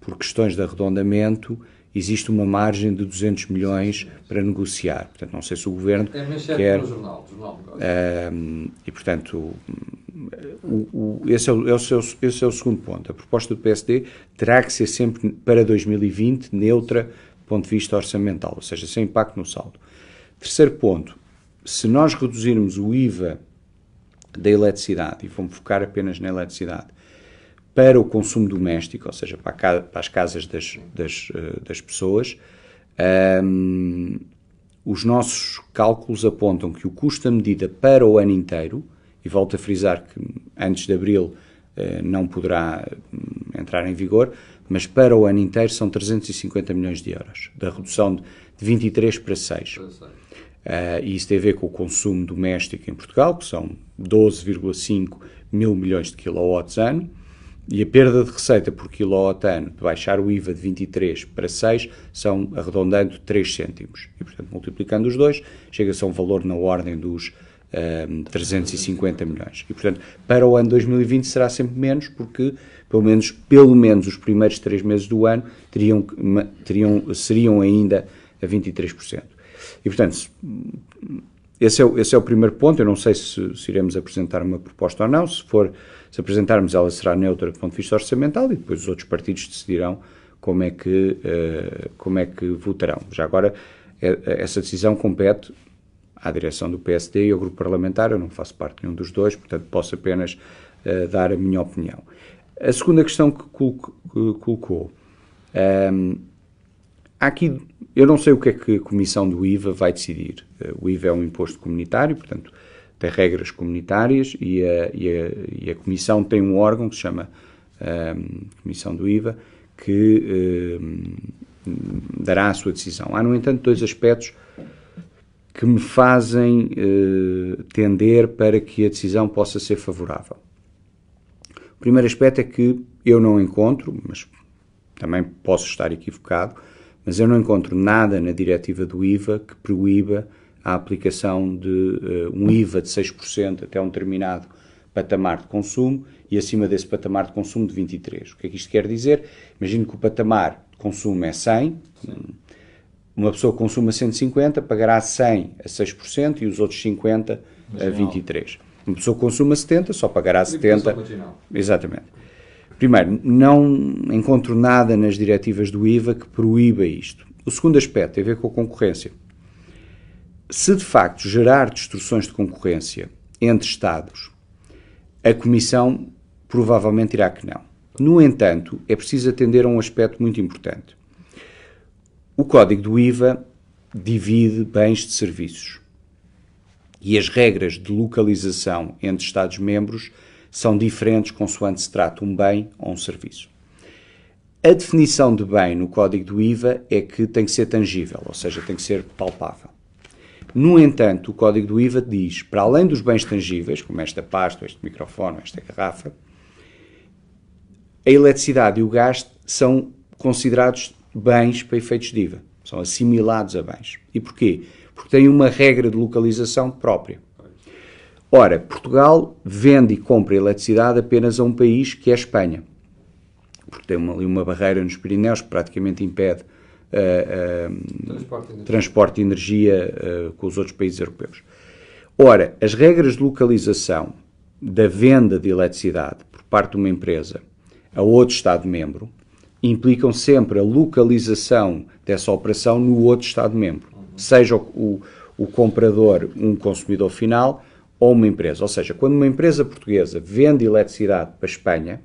por questões de arredondamento, existe uma margem de 200 milhões para negociar. Portanto, não sei se o Governo é, é quer... No jornal, jornal um, ehm, e, portanto, o, o, esse, é o, esse, é o, esse é o segundo ponto. A proposta do PSD terá que ser sempre, para 2020, neutra do ponto de vista orçamental, ou seja, sem impacto no saldo. Terceiro ponto, se nós reduzirmos o IVA da eletricidade, e vou-me focar apenas na eletricidade, para o consumo doméstico, ou seja, para, para as casas das, das, eh, das pessoas, um, ehm, os nossos cálculos apontam que o custo da medida para o ano inteiro, e volto a frisar que antes de abril uh, não poderá hum, entrar em vigor, mas para o ano inteiro são 350 milhões de euros, da redução de 23 para 6. Para 6. Uh, e isso tem a ver com o consumo doméstico em Portugal, que são 12,5 mil milhões de quilowatts ano, e a perda de receita por quilowatt ano, de baixar o IVA de 23 para 6, são arredondando 3 cêntimos. E, portanto, multiplicando os dois, chega-se a um valor na ordem dos um, ehm, 350 milhões. E, portanto, para o ano 2020 será sempre menos, porque pelo menos, pelo menos os primeiros três meses do ano teriam, teriam, seriam ainda a 23%. E, portanto, esse é, o, esse é o primeiro ponto. Eu não sei se, se, iremos apresentar uma proposta ou não. Se for, se apresentarmos, ela será neutra do ponto de vista orçamental e depois os outros partidos decidirão como é que, uh, como é que votarão. Já agora, eh, essa decisão compete à direção do PSD e ao grupo parlamentar. Eu não faço parte de nenhum dos dois, portanto, posso apenas uh, dar a minha opinião. A segunda questão que colocou. Um, ehm, há aqui eu não sei o que é que a Comissão do IVA vai decidir. Eh, o IVA é um imposto comunitário, portanto, tem regras comunitárias e a, e a, e a Comissão tem um órgão que se chama um, ehm, Comissão do IVA que um, ehm, dará a sua decisão. Há, no entanto, dois aspectos que me fazem uh, tender para que a decisão possa ser favorável. O primeiro aspecto é que eu não encontro, mas também posso estar equivocado, mas eu não encontro nada na diretiva do IVA que proíba a aplicação de uh, um IVA de 6% até um determinado patamar de consumo e acima desse patamar de consumo de 23%. O que é que isto quer dizer? Imagino que o patamar de consumo é 100, uma pessoa que consuma 150 pagará 100 a 6% e os outros 50 a 23%. Uma pessoa que consuma 70 só pagará 70. Exatamente. Primeiro, não encontro nada nas diretivas do IVA que proíba isto. O segundo aspecto tem a ver com a concorrência. Se de facto gerar distorções de concorrência entre Estados, a Comissão provavelmente irá que não. No entanto, é preciso atender a um aspecto muito importante. O Código do IVA divide bens de serviços e as regras de localização entre Estados-membros são diferentes consoante se trata um bem ou um serviço. A definição de bem no código do IVA é que tem que ser tangível, ou seja, tem que ser palpável. No entanto, o código do IVA diz, para além dos bens tangíveis, como esta pasta, este microfone, esta garrafa, a eletricidade e o gás são considerados bens para efeitos de IVA, são assimilados a bens. E porquê? Porque têm uma regra de localização própria. Ora, Portugal vende e compra eletricidade apenas a um país que é a Espanha, porque tem ali uma, barreira nos Pirineus que praticamente impede uh, uh, transporte de energia, transporte de energia uh, com os outros países europeus. Ora, as regras de localização da venda de eletricidade por parte de uma empresa a outro Estado-membro implicam sempre a localização dessa operação no outro Estado-membro, seja o, o, o comprador um consumidor final ou uma empresa. Ou seja, quando uma empresa portuguesa vende eletricidade para a Espanha,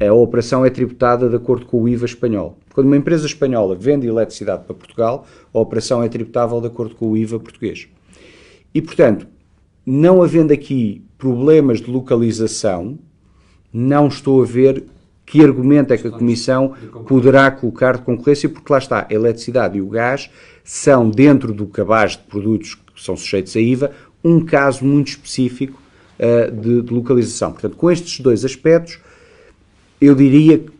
a operação é tributada de acordo com o IVA espanhol. Quando uma empresa espanhola vende eletricidade para Portugal, a operação é tributável de acordo com o IVA português. E, portanto, não havendo aqui problemas de localização, não estou a ver que argumento é que a Comissão poderá colocar de concorrência, porque lá está, a eletricidade e o gás são, dentro do cabaz de produtos que são sujeitos a IVA, um caso muito específico uh, de, de, localização. Portanto, com estes dois aspectos, eu diria que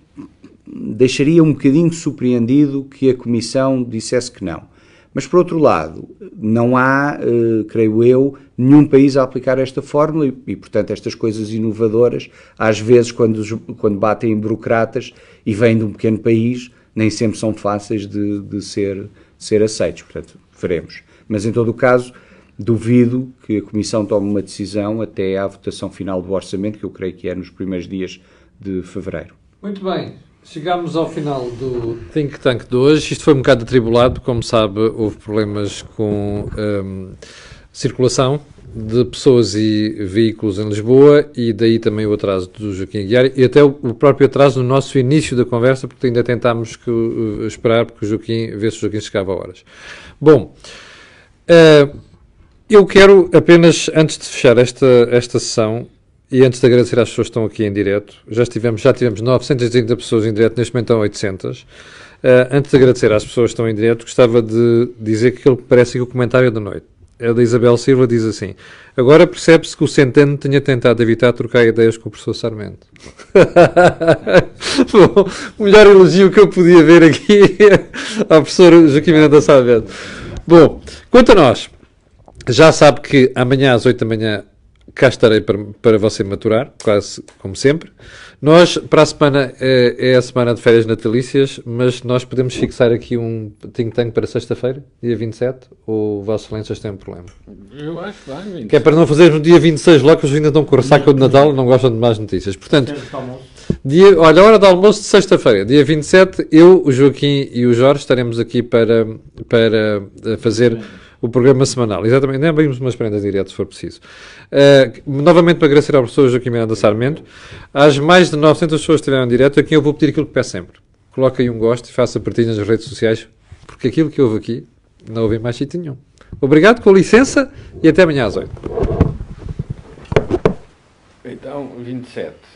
deixaria um bocadinho surpreendido que a Comissão dissesse que não. Mas, por outro lado, não há, uh, creio eu, nenhum país a aplicar esta fórmula e, e, portanto, estas coisas inovadoras, às vezes, quando, quando batem em burocratas e vêm de um pequeno país, nem sempre são fáceis de, de ser, de ser aceitos. Portanto, veremos. Mas, em todo o caso, Duvido que a Comissão tome uma decisão até à votação final do orçamento, que eu creio que é nos primeiros dias de fevereiro. Muito bem. Chegámos ao final do Think Tank de hoje. Isto foi um bocado atribulado. Como sabe, houve problemas com um, ehm, circulação de pessoas e veículos em Lisboa e daí também o atraso do Joaquim Aguiar e até o próprio atraso no nosso início da conversa, porque ainda tentámos que, uh, esperar porque o Joaquim, ver se o Joaquim chegava a horas. Bom, uh, eu quero apenas, antes de fechar esta, esta sessão, e antes de agradecer às pessoas que estão aqui em direto, já tivemos, já tivemos 930 pessoas em direto, neste momento estão 800. Uh, antes de agradecer às pessoas que estão em direto, gostava de dizer que aquilo que parece que o comentário é da noite. A da Isabel Silva diz assim: Agora percebe-se que o Centeno tinha tentado evitar trocar ideias com o professor Sarmento. Bom, o melhor elogio que eu podia ver aqui ao professor Joaquim Miranda Sarmento. Bom, quanto a nós, já sabe que amanhã às 8 da manhã cá estarei para, para você maturar, quase como sempre. Nós, para a semana, é, é, a semana de férias natalícias, mas nós podemos fixar aqui um think tank para sexta-feira, dia 27, ou Vossa Excelências têm um problema? Eu acho que vai, Que é para não fazermos no dia 26 logo que os ainda estão com ressaca de Natal não gostam de más notícias. Portanto, dia, olha, a hora do almoço de sexta-feira, dia 27, eu, o Joaquim e o Jorge estaremos aqui para, para eh, fazer o programa semanal. Exatamente, nem abrimos umas prendas direto se for preciso. Uh, novamente, para agradecer ao professor Joaquim Miranda Sarmento, às mais de 900 pessoas que estiveram em direto, a quem eu vou pedir aquilo que peço sempre. Coloque aí um gosto e faça partilha nas redes sociais, porque aquilo que houve aqui não houve em mais sítio nenhum. Obrigado, com licença, e até amanhã às 8. Então, 27.